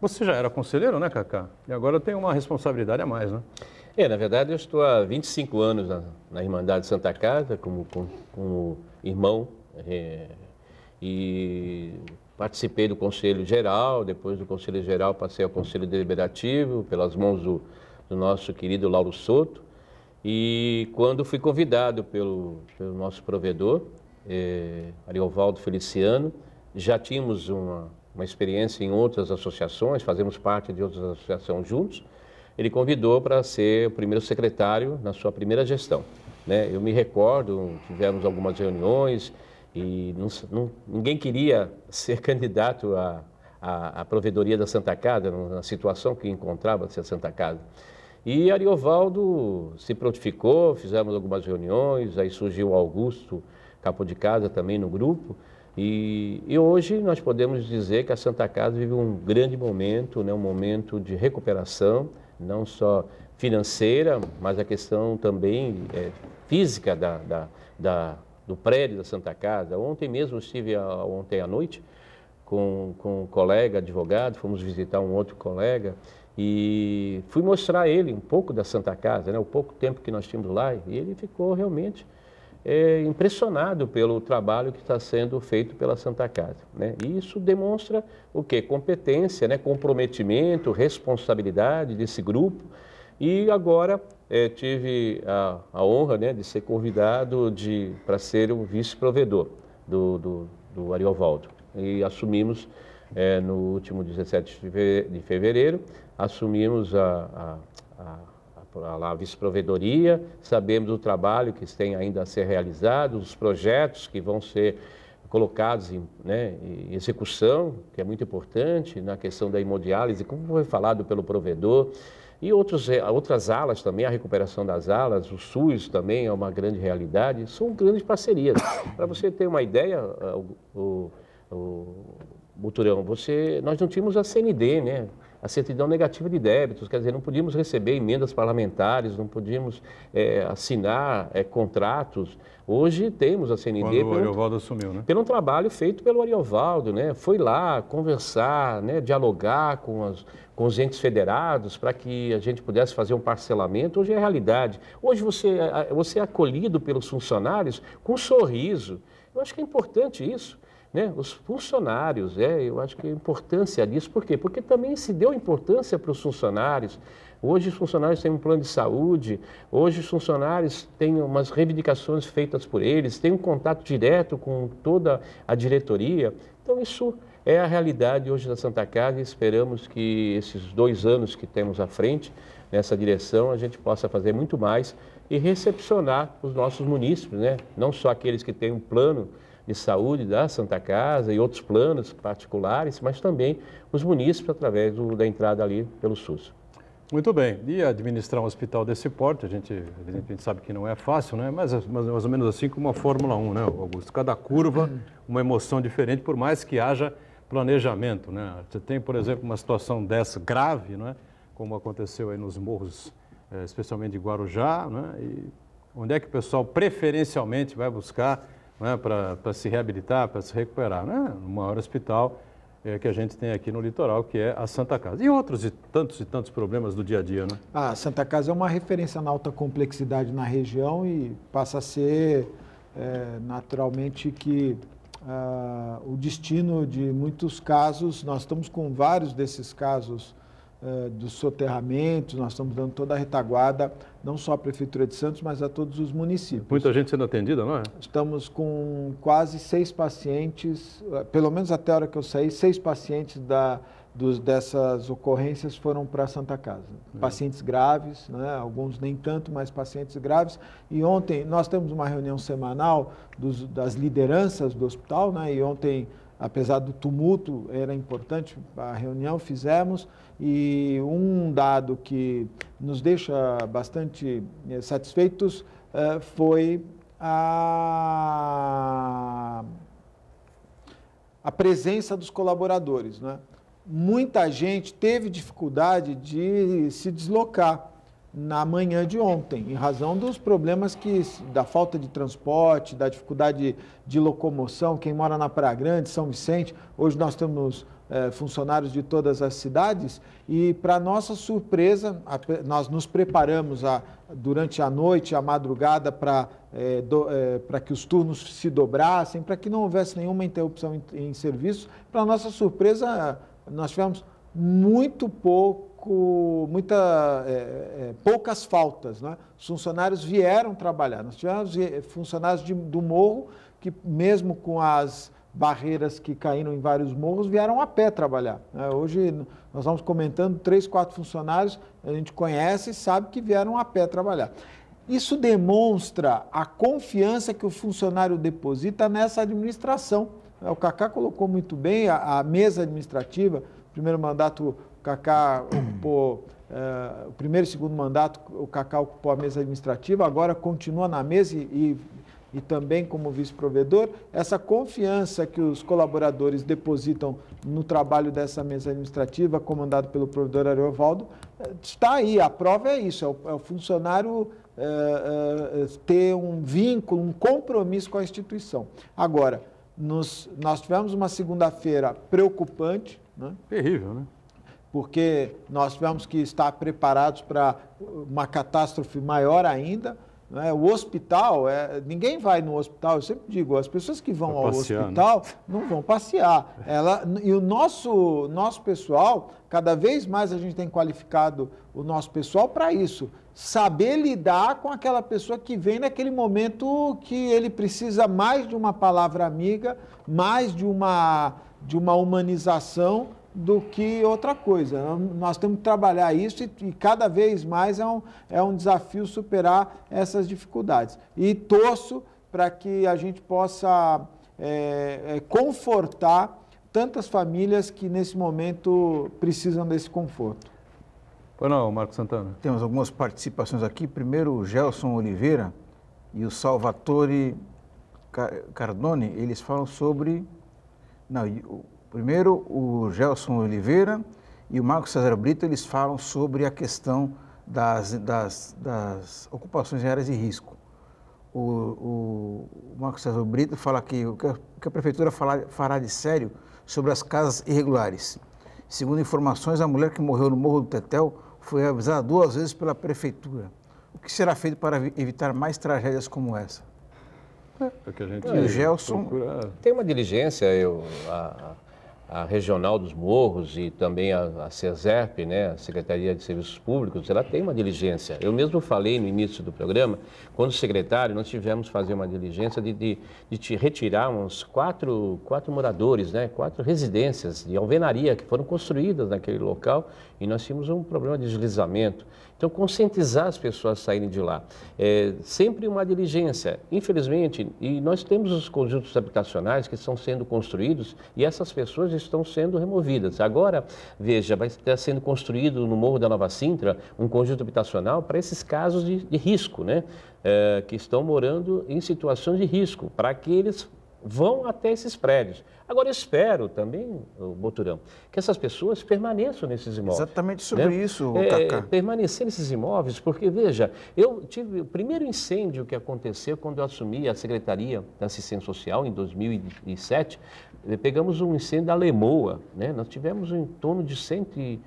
você já era conselheiro, né, Cacá? E agora tem uma responsabilidade a mais, né? É, na verdade, eu estou há 25 anos na, na Irmandade Santa Casa, como, como, como irmão, é, e participei do Conselho Geral, depois do Conselho Geral passei ao Conselho Deliberativo, pelas mãos do, do nosso querido Lauro Soto, e quando fui convidado pelo, pelo nosso provedor, é, Ariovaldo Feliciano, já tínhamos uma, uma experiência em outras associações, fazemos parte de outras associações juntos, ele convidou para ser o primeiro secretário na sua primeira gestão. Né? Eu me recordo, tivemos algumas reuniões e não, não, ninguém queria *laughs* ser candidato à, à, à provedoria da Santa Casa, na situação que encontrava-se a Santa Casa. E Ariovaldo se prontificou, fizemos algumas reuniões, aí surgiu Augusto, capo de casa também no grupo, e, e, hoje nós podemos dizer que a Santa Casa vive um grande momento, né, um momento de recuperação, não só financeira, mas a questão também é, física da, da, da, do prédio da Santa Casa. Ontem mesmo estive, a, ontem à noite, com, com um colega advogado, fomos visitar um outro colega e fui mostrar a ele um pouco da Santa Casa, né, o pouco tempo que nós tínhamos lá, e ele ficou realmente é, impressionado pelo trabalho que está sendo feito pela Santa Casa. Né? E isso demonstra o quê? Competência, né? comprometimento, responsabilidade desse grupo. E agora é, tive a, a honra né, de ser convidado de, para ser o vice-provedor do, do, do Ariovaldo. E assumimos, é, no último 17 de fevereiro, assumimos a, a a vice-provedoria, sabemos do trabalho que tem ainda a ser realizado, os projetos que vão ser colocados em, né, em execução, que é muito importante na questão da hemodiálise, como foi falado pelo provedor, e outros, eh, outras alas também, a recuperação das alas, o SUS também é uma grande realidade, são grandes parcerias. *coughs* Para você ter uma ideia, eh, o, o, o você, nós não tínhamos a CND, né? a certidão negativa de débitos, quer dizer, não podíamos receber emendas parlamentares, não podíamos é, assinar é, contratos. Hoje temos a CND. Quando o Ariovaldo assumiu, né? Pelo trabalho feito pelo Ariovaldo, né? Foi lá conversar, né? dialogar com, as, com os entes federados para que a gente pudesse fazer um parcelamento. Hoje é realidade. Hoje você, é, é, você é acolhido pelos funcionários com um sorriso. Eu acho que é importante isso. Né? Os funcionários, é, eu acho que a é importância disso, por quê? Porque também se deu importância para os funcionários. Hoje os funcionários têm um plano de saúde, hoje os funcionários têm umas reivindicações feitas por eles, têm um contato direto com toda a diretoria. Então isso é a realidade hoje da Santa Casa e esperamos que esses dois anos que temos à frente, nessa direção, a gente possa fazer muito mais e recepcionar os nossos munícipes, né? não só aqueles que têm um plano de saúde da Santa Casa e outros planos particulares, mas também os munícipes através do, da entrada ali pelo SUS. Muito bem. E administrar um hospital desse porte, a gente, a gente sabe que não é fácil, né? mas mais ou menos assim como a Fórmula 1, né, Augusto? Cada curva, uma emoção diferente, por mais que haja planejamento. Né? Você tem, por exemplo, uma situação dessa grave, né? como aconteceu aí nos morros eh, especialmente de Guarujá, né? e onde é que o pessoal preferencialmente vai buscar né, para se reabilitar, para se recuperar? Né? No maior hospital é, que a gente tem aqui no litoral, que é a Santa Casa. E outros e tantos e tantos problemas do dia a dia, né? A Santa Casa é uma referência na alta complexidade na região e passa a ser é, naturalmente que ah, o destino de muitos casos, nós estamos com vários desses casos eh, dos soterramentos, nós estamos dando toda a retaguarda, não só à Prefeitura de Santos, mas a todos os municípios. Muita gente sendo atendida, não é? Estamos com quase seis pacientes, eh, pelo menos até a hora que eu saí, seis pacientes da, dos, dessas ocorrências foram para a Santa Casa. É. Pacientes graves, né? alguns nem tanto, mas pacientes graves. E ontem, nós temos uma reunião semanal dos, das lideranças do hospital, né? e ontem apesar do tumulto, era importante a reunião, fizemos. E um dado que nos deixa bastante eh, satisfeitos eh, foi a, a presença dos colaboradores. Né? Muita gente teve dificuldade de se deslocar na manhã de ontem, em razão dos problemas que da falta de transporte, da dificuldade de locomoção, quem mora na Praia Grande, São Vicente, hoje nós temos eh, funcionários de todas as cidades e para nossa surpresa, a, nós nos preparamos a, durante a noite, a madrugada para eh, eh, para que os turnos se dobrassem, para que não houvesse nenhuma interrupção em, em serviço. Para nossa surpresa, nós tivemos muito pouco pouco, muita, é, é, poucas faltas. Né? Os funcionários vieram trabalhar. Nós tivemos eh, funcionários de, do morro que, mesmo com as barreiras que caíram em vários morros, vieram a pé trabalhar. Né? Hoje nós vamos comentando três, quatro funcionários, a gente conhece e sabe que vieram a pé trabalhar. Isso demonstra a confiança que o funcionário deposita nessa administração. O Cacá colocou muito bem a, a mesa administrativa, primeiro mandato Cacá ocupou uh, o primeiro e segundo mandato, o Cacá ocupou a mesa administrativa, agora continua na mesa e, e, e também como vice-provedor. Essa confiança que os colaboradores depositam no trabalho dessa mesa administrativa, comandado pelo provedor Ariovaldo, eh, está aí. A prova é isso, é o, é o funcionário. Uh, uh, ter um vínculo, um compromisso com a instituição. Agora, nos, nós tivemos uma segunda-feira preocupante. Né? Terrível, né? porque nós tivemos que estar preparados para uma catástrofe maior ainda. Né? O hospital, é, ninguém vai no hospital, eu sempre digo, as pessoas que vão ao né? hospital né? não vão passear. Ela, e o nosso, nosso pessoal, cada vez mais a gente tem qualificado o nosso pessoal para isso. Saber lidar com aquela pessoa que vem naquele momento que ele precisa mais de uma palavra amiga, mais de uma, de uma humanização do que outra coisa. Nós temos que trabalhar isso e, e, cada vez mais é um, é um desafio superar essas dificuldades. E torço para que a gente possa é, é, confortar tantas famílias que nesse momento precisam desse conforto. Pois não, Marco Santana. Temos algumas participações aqui. Primeiro, o Gelson Oliveira e o Salvatore Cardone, eles falam sobre. Não, Primeiro, o Gelson Oliveira e o Marcos César Brito, eles falam sobre a questão das, das, das ocupações em áreas de risco. O, o, Marco César Brito fala que o que a, que a prefeitura fará de sério sobre as casas irregulares. Segundo informações, a mulher que morreu no Morro do Tetel foi avisada duas vezes pela prefeitura. O que será feito para evitar mais tragédias como essa? É. É o que a gente e o Gelson... Procura... Tem uma diligência, eu, a, a Regional dos Morros e também a, a CESERP, né, a Secretaria de Serviços Públicos, ela tem uma diligência. Eu mesmo falei no início do programa, quando secretário, nós tivemos que fazer uma diligência de, de, de retirar uns quatro, quatro moradores, né, quatro residências de alvenaria que foram construídas naquele local e nós tínhamos um problema de deslizamento. Então, conscientizar as pessoas a saírem de lá. É sempre uma diligência. Infelizmente, e nós temos os conjuntos habitacionais que estão sendo construídos e essas pessoas estão sendo removidas. Agora, veja, vai estar sendo construído no Morro da Nova Sintra um conjunto habitacional para esses casos de, de risco, né? É, que estão morando em situações de risco, para que eles vão até esses prédios. Agora, espero também, Boturão, que essas pessoas permaneçam nesses imóveis. Exatamente sobre né? isso, é, Cacá. Permanecer nesses imóveis, porque, veja, eu tive o primeiro incêndio que aconteceu quando eu assumi a Secretaria da Assistência Social, em 2007. Pegamos um incêndio da Lemoa, né? Nós tivemos em torno de 100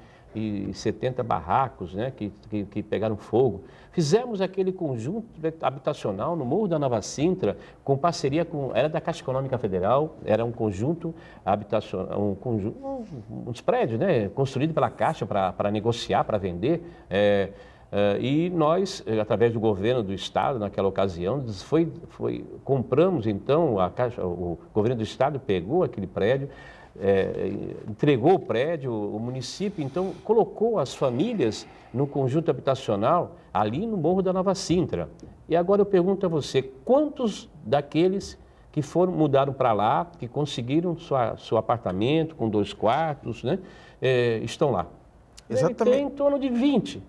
70 barracos né, que, que, que, pegaram fogo. Fizemos aquele conjunto habitacional no Morro da Nova Sintra, com parceria com. Era da Caixa Econômica Federal, era um conjunto habitacional, um conjunto, uns prédios, né? Construído pela Caixa para negociar, para vender. É, é, e nós, através do governo do Estado, naquela ocasião, foi, foi, compramos então, a Caixa, o governo do Estado pegou aquele prédio, é, entregou o prédio, o município, então colocou as famílias no conjunto habitacional ali no Morro da Nova Sintra. E agora eu pergunto a você, quantos daqueles que foram mudaram para lá, que conseguiram sua, seu apartamento com dois quartos, né, é, estão lá? Exatamente. Tem em torno de 20,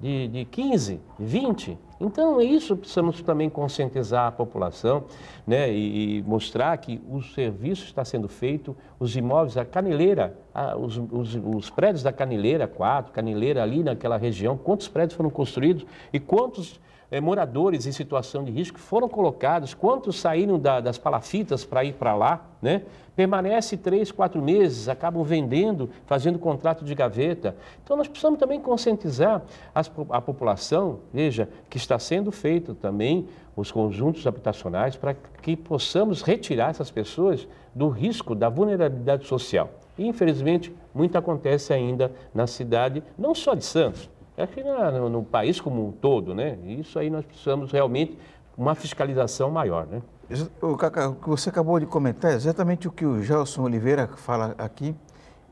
de, de 15, 20 então, é isso precisamos também conscientizar a população né, e, e, mostrar que o serviço está sendo feito, os imóveis, a caneleira, a, os, os, os, prédios da caneleira 4, caneleira ali naquela região, quantos prédios foram construídos e quantos é, moradores em situação de risco foram colocados, quantos saíram da, das palafitas para ir para lá, né? permanece três, quatro meses, acabam vendendo, fazendo contrato de gaveta. Então nós precisamos também conscientizar as, a população, veja, que está sendo feito também os conjuntos habitacionais para que possamos retirar essas pessoas do risco da vulnerabilidade social. E, infelizmente, muito acontece ainda na cidade, não só de Santos, é acho que no, no, país como um todo, né? Isso aí nós precisamos realmente uma fiscalização maior, né? O Cacá, o que você acabou de comentar é exatamente o que o Gelson Oliveira fala aqui.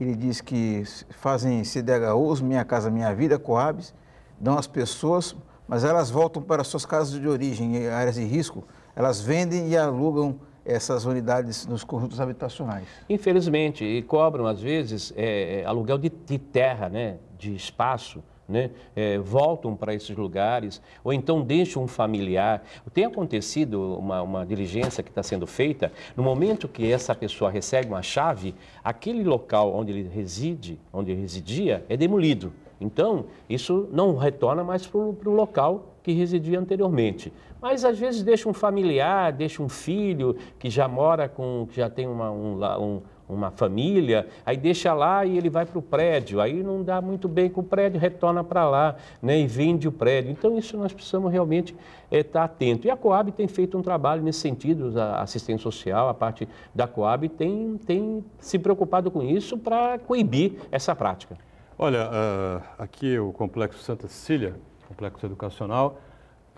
Ele diz que fazem CDHUs, Minha Casa Minha Vida, Coabs, dão às pessoas, mas elas voltam para suas casas de origem, áreas de risco, elas vendem e alugam essas unidades nos conjuntos habitacionais. Infelizmente, e cobram, às vezes, é, é aluguel de, de terra, né, de espaço, né, é, voltam para esses lugares, ou então deixam um familiar. Tem acontecido uma, uma diligência que está sendo feita, no momento que essa pessoa recebe uma chave, aquele local onde ele reside, onde ele residia, é demolido. Então, isso não retorna mais para o local que residia anteriormente. Mas às vezes deixa um familiar, deixa um filho que já mora com, que já tem uma, um, um, uma família, aí deixa lá e ele vai para o prédio, aí não dá muito bem com o prédio, retorna para lá né, e vende o prédio. Então, isso nós precisamos realmente estar eh, é, tá atento. E a Coab tem feito um trabalho nesse sentido, a assistência social, a parte da Coab tem, tem se preocupado com isso para coibir essa prática. Olha, uh, aqui o Complexo Santa Cecília, Complexo Educacional,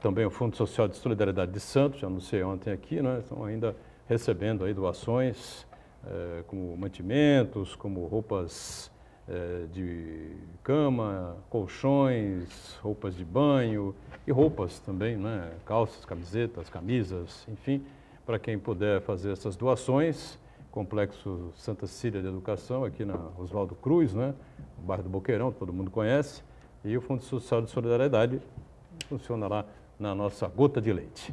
também o Fundo Social de Solidariedade de Santos, já anunciei ontem aqui, né, estão ainda recebendo aí doações eh, como mantimentos, como roupas eh, de cama, colchões, roupas de banho e roupas também, né? calças, camisetas, camisas, enfim, para quem puder fazer essas doações. Complexo Santa Cília de Educação, aqui na Oswaldo Cruz, né? no bairro do Boqueirão, todo mundo conhece. E o Fundo Social de Solidariedade funciona lá na nossa gota de leite.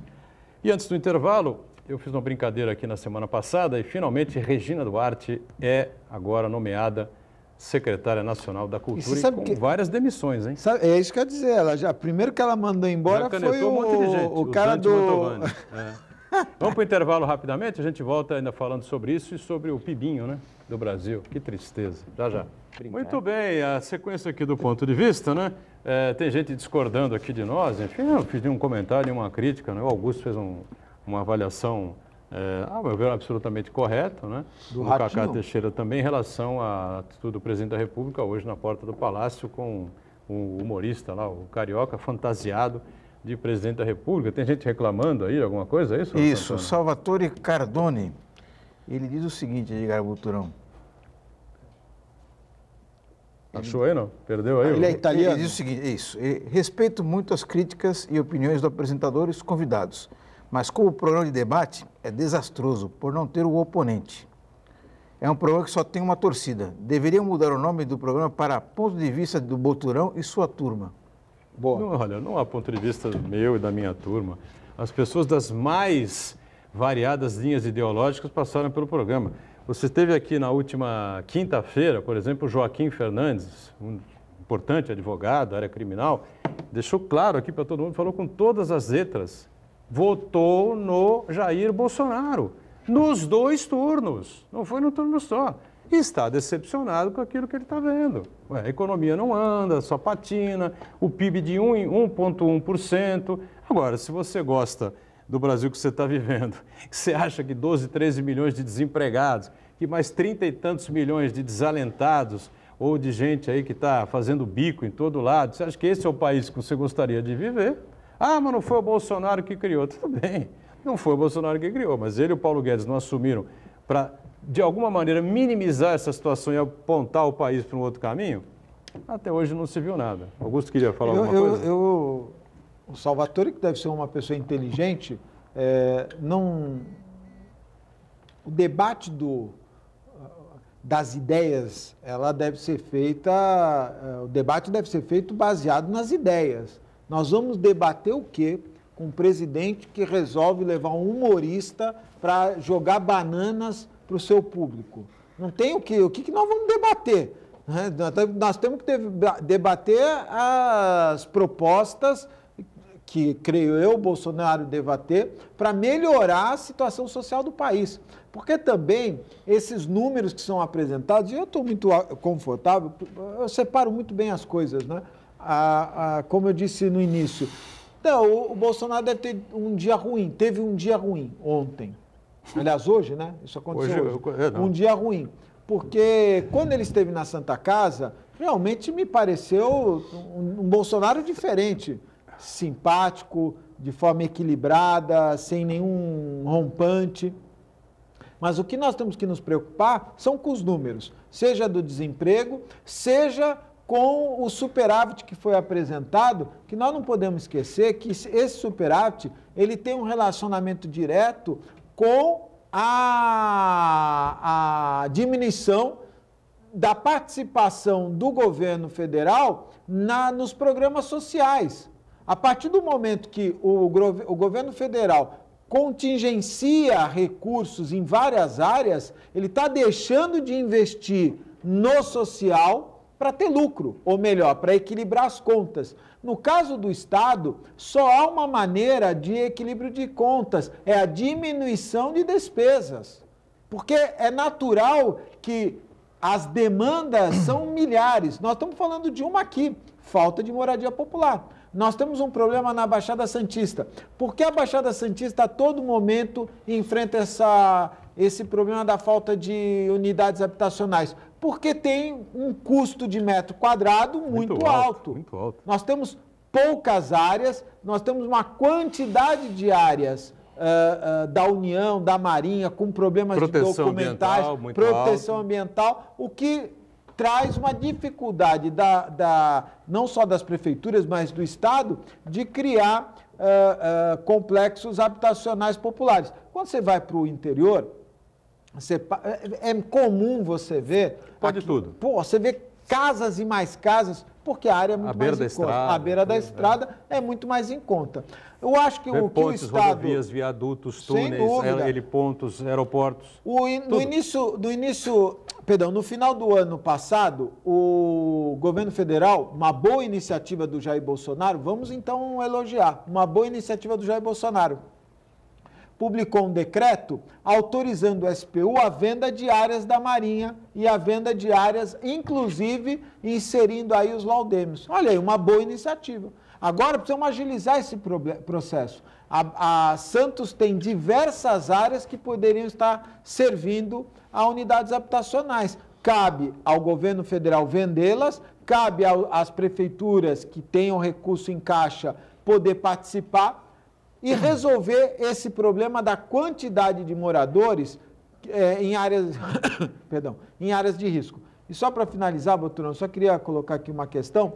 E antes do intervalo, eu fiz uma brincadeira aqui na semana passada e finalmente Regina Duarte é agora nomeada secretária nacional da cultura e com que... várias demissões, hein? Sabe, é isso que eu ia dizer. Ela já, primeiro que ela mandou embora foi o, um gente, o, o cara do. É. *laughs* Vamos para o intervalo rapidamente, a gente volta ainda falando sobre isso e sobre o Pibinho, né? Do Brasil. Que tristeza. Já já. Brincar. Muito bem, a sequência aqui do ponto de vista, né? É, tem gente discordando aqui de nós, enfim, eu fiz um comentário uma crítica, né? O Augusto fez um, uma avaliação, é, eh, a meu ver, absolutamente correta, né? Do, do Cacá Teixeira também, em relação à atitude do presidente da República hoje na porta do Palácio com o humorista lá, o Carioca, fantasiado de presidente da República. Tem gente reclamando aí alguma coisa, é isso? Isso, Santana? Salvatore Cardone, ele diz o seguinte, Edgar Buturão. Achou aí, não? Perdeu aí? ele é italiano. Ele diz o seguinte, isso. Eh, respeito muito as críticas e opiniões dos apresentadores convidados. Mas como o programa de debate é desastroso por não ter o oponente. É um programa que só tem uma torcida. Deveriam mudar o nome do programa para Ponto de Vista do Boturão e sua turma. Boa. Não, olha, não há ponto de vista meu e da minha turma. As pessoas das mais variadas linhas ideológicas passaram pelo programa. Você teve aqui na última quinta-feira, por exemplo, Joaquim Fernandes, um importante advogado, área criminal, deixou claro aqui para todo mundo, falou com todas as letras votou no Jair Bolsonaro nos dois turnos, não foi no turno só. E está decepcionado com aquilo que ele está vendo. Ué, a economia não anda, só patina, o PIB de 1,1%. Agora, se você gosta do Brasil que você está vivendo, *laughs* que você acha que 12, 13 milhões de desempregados, que mais 30 e tantos milhões de desalentados, ou de gente aí que está fazendo bico em todo lado, você acha que esse é o país que você gostaria de viver? Ah, mas não foi o Bolsonaro que criou. Tudo bem, não foi o Bolsonaro que criou, mas ele e o Paulo Guedes não assumiram para, de alguma maneira, minimizar essa situação e apontar o país para um outro caminho? Até hoje não se viu nada. Augusto queria falar eu, alguma eu, coisa? Eu, o Salvatore, que deve ser uma pessoa inteligente, é, não. O debate do, das ideias, ela deve ser feita. É, o debate deve ser feito baseado nas ideias. Nós vamos debater o quê com um presidente que resolve levar um humorista para jogar bananas para o seu público? Não tem o quê? O que, que nós vamos debater? Né? Nós temos que debater as propostas que, creio eu, Bolsonaro debater para melhorar a situação social do país. Porque também esses números que são apresentados, e eu estou muito confortável, eu separo muito bem as coisas, né? a, a, como eu disse no início, não, o, Bolsonaro deve ter um dia ruim, teve um dia ruim ontem. Aliás, hoje, né? Isso aconteceu hoje. hoje. Eu, eu, é, um dia ruim. Porque quando ele esteve na Santa Casa, realmente me pareceu um, um Bolsonaro diferente. Simpático, de forma equilibrada, sem nenhum rompante. Mas o que nós temos que nos preocupar são com os números, seja do desemprego, seja com o superávit que foi apresentado, que nós não podemos esquecer que esse superávit ele tem um relacionamento direto com a, a diminuição da participação do governo federal na, nos programas sociais. A partir do momento que o, o governo federal contingencia recursos em várias áreas, ele está deixando de investir no social para ter lucro, ou melhor, para equilibrar as contas. No caso do Estado, só há uma maneira de equilíbrio de contas, é a diminuição de despesas. Porque é natural que as demandas são milhares. Nós estamos falando de uma aqui, falta de moradia popular. Nós temos um problema na Baixada Santista. Porque a Baixada Santista a todo momento enfrenta essa esse problema da falta de unidades habitacionais? Porque tem um custo de metro quadrado muito, muito alto, alto. Muito alto. Nós temos poucas áreas, nós temos uma quantidade de áreas uh, uh, da União, da Marinha, com problemas proteção de documentais, ambiental, proteção alto. ambiental, o que traz uma dificuldade da, da, não só das prefeituras, mas do Estado, de criar uh, complexos habitacionais populares. Quando você vai para o interior, é, é comum você ver. Pode aqui, tudo. Pô, você vê casas e mais casas, porque a área é muito a mais em estrada, conta. A beira da é. estrada é. é. muito mais em conta. Eu acho que, o, que pontes, o Estado. rodovias, viadutos, túneis, helipontos, aeroportos. O, in, no, início, no início, perdão, no final do ano passado, o governo federal, uma boa iniciativa do Jair Bolsonaro, vamos então elogiar, uma boa iniciativa do Jair Bolsonaro publicou um decreto autorizando o SPU a venda de áreas da Marinha e a venda de áreas, inclusive inserindo aí os laudêmios. Olha aí, uma boa iniciativa. Agora precisamos agilizar esse processo. A, a, Santos tem diversas áreas que poderiam estar servindo a unidades habitacionais. Cabe ao governo federal vendê-las, cabe às prefeituras que tenham recurso em caixa poder participar e resolver esse problema da quantidade de moradores é, em, áreas, *coughs* perdão, em áreas de risco. E só para finalizar, Boturão, só queria colocar aqui uma questão.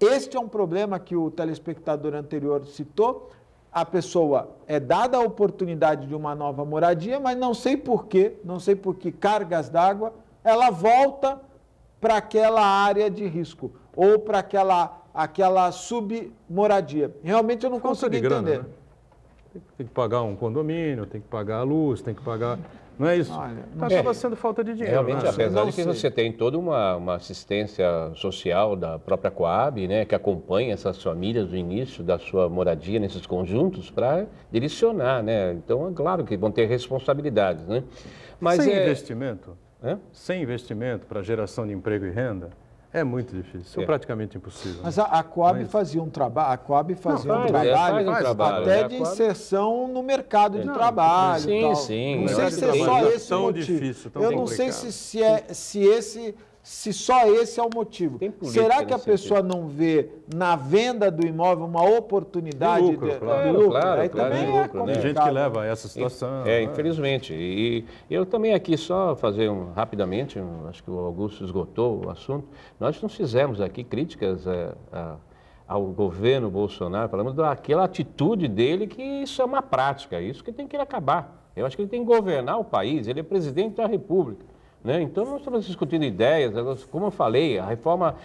Este é um problema que o telespectador anterior citou. A pessoa é dada a oportunidade de uma nova moradia, mas não sei porquê, não sei por que cargas d'água, ela volta para aquela área de risco ou para aquela aquela submoradia. Realmente eu não Falta consigo grana, entender. Né? Tem que pagar um condomínio, tem que pagar a luz, tem que pagar. Não é isso? Olha, não tá, é. Acaba sendo falta de dinheiro. Realmente, né? apesar de que você tem toda uma, uma, assistência social da própria Coab, né, que acompanha essas famílias do início da sua moradia nesses conjuntos para direcionar, né? Então, é claro que vão ter responsabilidades, né? Mas sem é... investimento, é? sem investimento para geração de emprego e renda, é muito difícil, é. praticamente impossível. Mas a, a Coab Mas... fazia um, traba a Coab fazia não, é, faz, um trabalho, um trabalho até né? de inserção no mercado é. de não, trabalho. Sim, sim. Não sei se é, é só esse motivo. Difícil, Eu não sei se, se, é, se esse se só esse é o motivo. Política, Será que a pessoa sentido. não vê na venda do imóvel uma oportunidade lucro? De, claro, é, lucro? Claro, Aí claro, também é né? Tem gente que leva essa situação. É, é, infelizmente. E eu também aqui, só fazer um, rapidamente, um, acho que o Augusto esgotou o assunto, nós não fizemos aqui críticas é, a ao governo Bolsonaro, falamos daquela atitude dele que isso é uma prática, é isso que tem que acabar. Eu acho que ele tem que governar o país, ele é presidente da República. Né? Então, nós estamos discutindo ideias, como eu falei, a reforma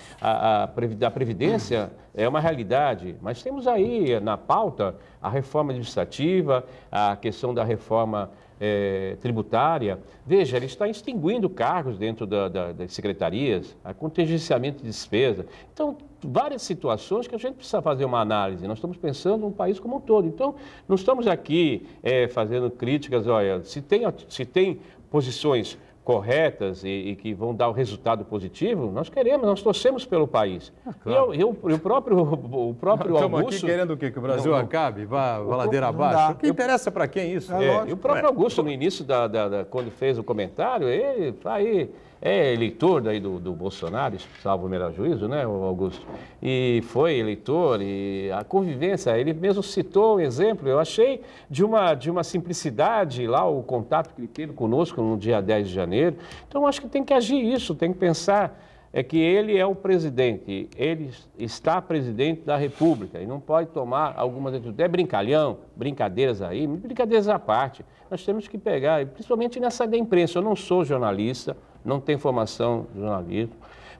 da Previdência é uma realidade, mas temos aí na pauta a reforma administrativa, a questão da reforma é, tributária. Veja, ele está extinguindo cargos dentro da, da, das secretarias, a contingenciamento de despesa. Então, várias situações que a gente precisa fazer uma análise. Nós estamos pensando no país como um todo. Então, não estamos aqui é, fazendo críticas, olha, se tem, se tem posições corretas e, e, que vão dar o um resultado positivo, nós queremos, nós torcemos pelo país. Ah, claro. e, eu, eu, *laughs* o próprio, o próprio Augusto... Aqui querendo o quê? Que o Brasil não, acabe, vá, vá ladeira abaixo? O que interessa para quem é isso? É, é, e o próprio Augusto, no início, da, da, da, quando fez o comentário, ele tá aí é eleitor daí do, do Bolsonaro, salvo o melhor juízo, né, Augusto? E foi eleitor e a convivência, ele mesmo citou um exemplo, eu achei de uma, de uma simplicidade lá, o contato que ele teve conosco no dia 10 de janeiro. Então, acho que tem que agir isso, tem que pensar é que ele é o presidente, ele está presidente da República e não pode tomar algumas atitudes. É brincalhão, brincadeiras aí, brincadeiras à parte. Nós temos que pegar, principalmente nessa da imprensa. Eu não sou jornalista, não tem formação de jornalismo,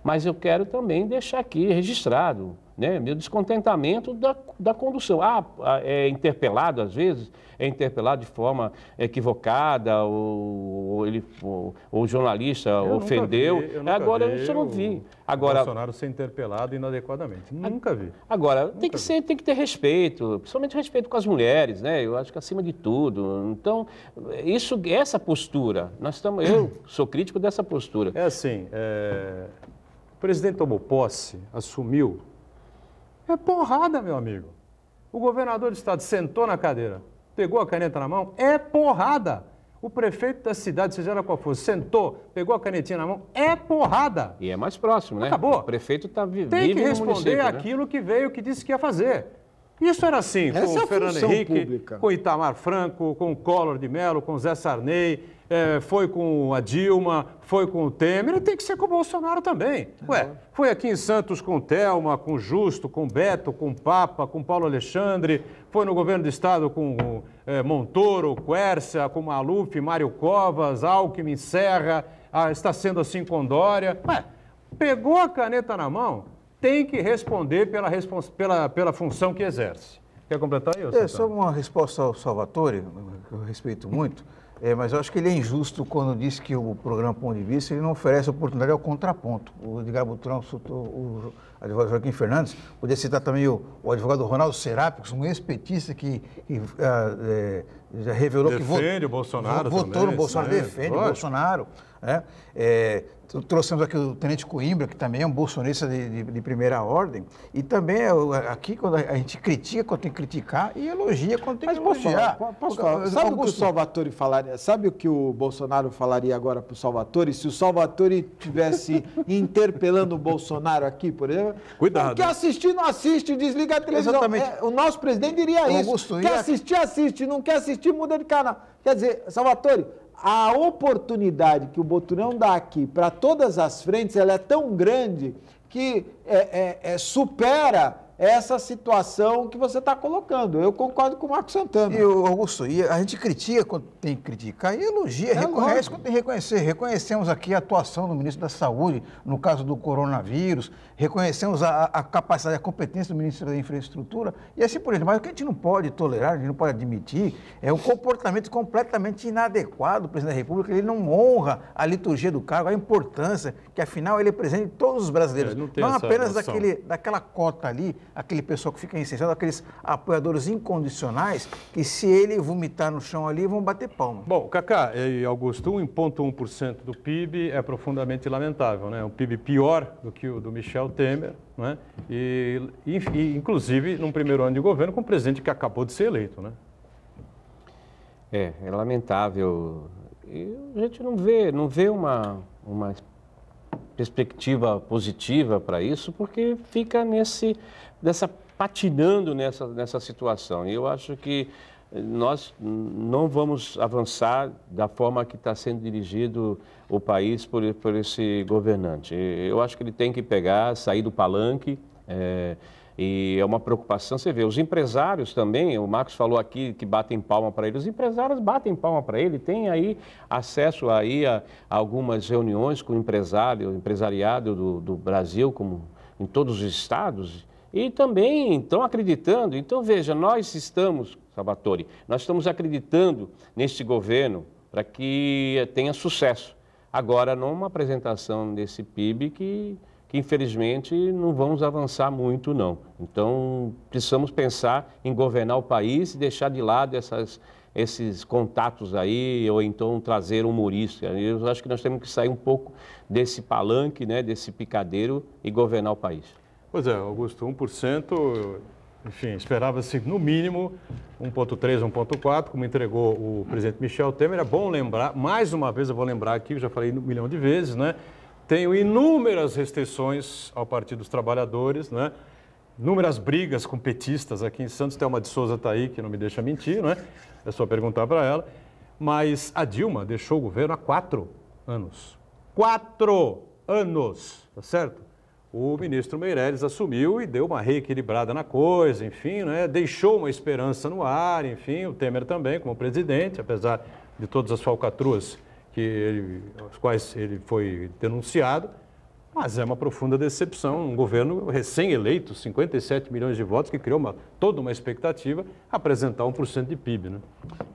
mas eu quero também deixar aqui registrado né, meu descontentamento da, da condução. Ah, ah, é interpelado às vezes, é interpelado de forma equivocada, ou, ou ele, ou, ou o jornalista eu ofendeu. Vi, eu agora vi eu não vi. Agora, Bolsonaro ser interpelado inadequadamente. Nunca vi. Agora, nunca tem, que vi. Ser, tem que ter respeito, principalmente respeito com as mulheres, né? Eu acho que acima de tudo. Então, isso, essa postura, nós estamos, eu sou crítico dessa postura. É assim, é, presidente tomou posse, assumiu. É porrada, meu amigo. O governador do estado sentou na cadeira, pegou a caneta na mão, é porrada. O prefeito da cidade, seja ela qual for, sentou, pegou a canetinha na mão, é porrada. E é mais próximo, né? Acabou. O prefeito está vivendo. Tem que responder né? aquilo né? que veio, que disse que ia fazer. Isso era assim, Essa com é o Fernando Henrique, pública. com Itamar Franco, com o Collor de Mello, com o Zé Sarney, é, foi com a Dilma, foi com o Temer, tem que ser com o Bolsonaro também. Tá Ué, foi aqui em Santos com Telma, com Justo, com Beto, com Papa, com Paulo Alexandre, foi no governo do Estado com é, Montoro, Quercia, com Maluf, Mário Covas, Alckmin, Serra, ah, está sendo assim com Dória. Ué, pegou a caneta na mão, tem que responder pela, respons pela, pela função que exerce. Quer completar isso? É, só uma resposta ao Salvatore, que eu respeito muito. É, mas eu acho que ele é injusto quando diz que o programa Ponto de Vista ele não oferece oportunidade ao contraponto. O Edgar Butrão, o advogado Joaquim Fernandes, podia citar também o, o advogado Ronaldo Serapicos, um ex-petista que, que ah, é, já revelou defende que votou, o Bolsonaro votou também, no Bolsonaro, defende o Bolsonaro. Né? É, trouxemos aqui o Tenente Coimbra, que também é um bolsonarista de, de, de, primeira ordem, e também é aqui quando a gente critica quando tem que criticar e elogia quando tem Mas que elogiar. posso falar? Sabe o que o Salvatore falaria? Sabe o que o Bolsonaro falaria agora para o Salvatore? Se o Salvatore estivesse *laughs* interpelando o Bolsonaro aqui, por exemplo, cuidado. Quer assistir, não assiste, desliga a televisão. Exatamente. É, o nosso presidente diria isso. Augusto quer assistir, assiste, não quer assistir, muda de canal. Quer dizer, Salvatore, a oportunidade que o Boturão dá aqui para todas as frentes, ela é tão grande que é, é, é, supera essa situação que você está colocando. Eu concordo com o Marco Santana. E o Augusto, e a gente critica quando tem que criticar e elogia, é reconhece lógico. quando tem que reconhecer. Reconhecemos aqui a atuação do ministro da Saúde no caso do coronavírus, reconhecemos a, a capacidade, a competência do ministro da Infraestrutura e assim por diante. Mas o que a gente não pode tolerar, a gente não pode admitir, é um comportamento completamente inadequado do presidente da República. Ele não honra a liturgia do cargo, a importância, que afinal ele é presente de todos os brasileiros, é, não, não apenas daquele, daquela cota ali aquele pessoal que fica incensando, aqueles apoiadores incondicionais, que se ele vomitar no chão ali, vão bater palma. Bom, Cacá e Augusto, 1,1% do PIB é profundamente lamentável, né? Um PIB pior do que o do Michel Temer, né? E, e inclusive, num primeiro ano de governo, com o um presidente que acabou de ser eleito, né? É, é lamentável. E a gente não vê, não vê uma, uma perspectiva positiva para isso, porque fica nesse dessa patinando nessa, nessa situação. E eu acho que nós não vamos avançar da forma que está sendo dirigido o país por, por esse governante. Eu acho que ele tem que pegar, sair do palanque. É, e é uma preocupação, você vê, os empresários também, o Marcos falou aqui que batem palma para ele, os empresários batem palma para ele, tem aí acesso aí a, a algumas reuniões com o empresário, empresariado do, do Brasil, como em todos os estados, e também estão acreditando. Então, veja, nós estamos, Sabatori, nós estamos acreditando neste governo para que tenha sucesso. Agora, numa apresentação desse PIB que, que, infelizmente, não vamos avançar muito, não. Então, precisamos pensar em governar o país e deixar de lado essas, esses contatos aí, ou então trazer um humorista. Eu acho que nós temos que sair um pouco desse palanque, né, desse picadeiro e governar o país. Pois é, Augusto, 1%, enfim, esperava-se no mínimo 1,3, 1,4, como entregou o presidente Michel Temer. É bom lembrar, mais uma vez eu vou lembrar aqui, eu já falei um milhão de vezes, né? Tenho inúmeras restrições ao Partido dos Trabalhadores, né? Inúmeras brigas com petistas aqui em Santos. Thelma de Souza está aí, que não me deixa mentir, né? É só perguntar para ela. Mas a Dilma deixou o governo há quatro anos. Quatro anos, tá certo? o ministro Meirelles assumiu e deu uma reequilibrada na coisa, enfim, né? deixou uma esperança no ar, enfim, o Temer também como presidente, apesar de todas as falcatruas que ele, as quais ele foi denunciado, mas é uma profunda decepção, um governo recém-eleito, 57 milhões de votos, que criou uma, toda uma expectativa, apresentar 1% de PIB. Né?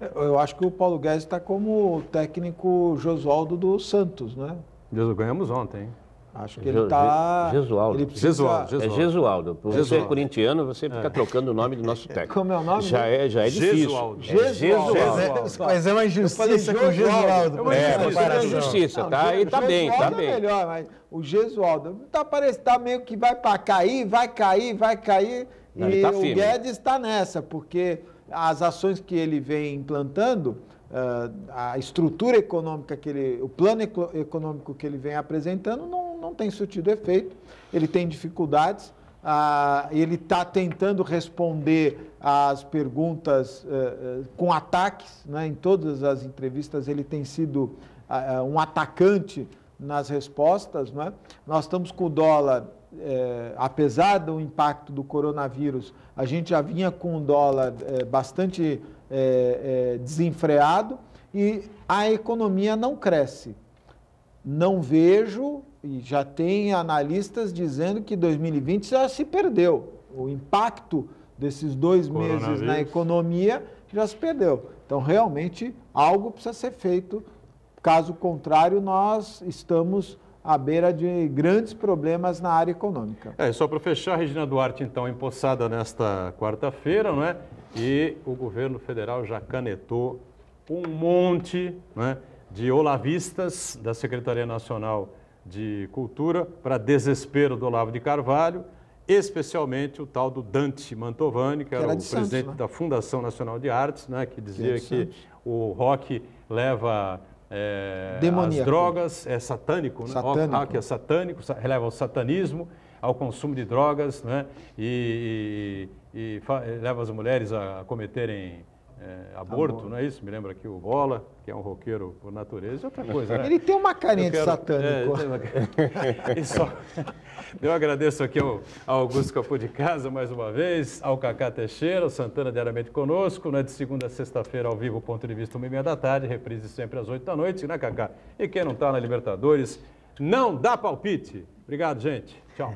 É, eu acho que o Paulo Guedes está como o técnico Josualdo dos Santos, né? Deus, ganhamos ontem. Hein? Acho que ele está. Gesualdo. Ele precisa... Gesualdo, É Gesualdo. Você é corintiano, você fica é. trocando o nome do nosso *laughs* técnico. Como é o nome? Já é, já é difícil. Gesualdo. É, é- Mas é uma injustiça com o Gesualdo. É, mas é uma injustiça, tá? e tá bem, tá é bem. É melhor, mas o Gesualdo tá, parecendo tá meio que vai para cair, vai cair, vai cair. Não, e tá o Guedes está nessa, porque as ações que ele vem implantando. Uh, a estrutura econômica que ele, o plano econômico que ele vem apresentando não não tem surtido efeito, ele tem dificuldades, ah, ele está tentando responder às perguntas eh, eh, com ataques, né? em todas as entrevistas ele tem sido ah, eh, um atacante nas respostas. Né? Nós estamos com o dólar, eh, apesar do impacto do coronavírus, a gente já vinha com o dólar eh, bastante eh, desenfreado e a economia não cresce. Não vejo e já tem analistas dizendo que 2020 já se perdeu. O impacto desses dois meses na economia já se perdeu. Então, realmente, algo precisa ser feito. Caso contrário, nós estamos à beira de grandes problemas na área econômica. É, só para fechar, Regina Duarte, então, empossada nesta quarta-feira, não é? E o governo federal já canetou um monte não é? de olavistas da Secretaria Nacional de Cultura, para desespero do Olavo de Carvalho, especialmente o tal do Dante Mantovani, que, que era, o presidente né? da Fundação Nacional de Artes, né, que dizia que, que o rock leva é, as drogas, é satânico, né? satânico. o rock é satânico, leva ao satanismo, ao consumo de drogas, né? e, e, e leva as mulheres a cometerem é, aborto, Amor. não é isso? Me lembra aqui o Bola, que é um roqueiro por natureza, é outra *laughs* coisa. Né? Ele tem uma carinha quero, de satânico. É, uma... *laughs* só... Eu agradeço aqui ao, Augusto Capô de Casa mais uma vez, ao Cacá Teixeira, ao Santana diariamente conosco, né? de segunda a sexta-feira ao vivo, ponto de vista, uma e meia da tarde, reprise sempre às oito da noite, né, Cacá? E quem não está na Libertadores, não dá palpite. Obrigado, gente. Tchau.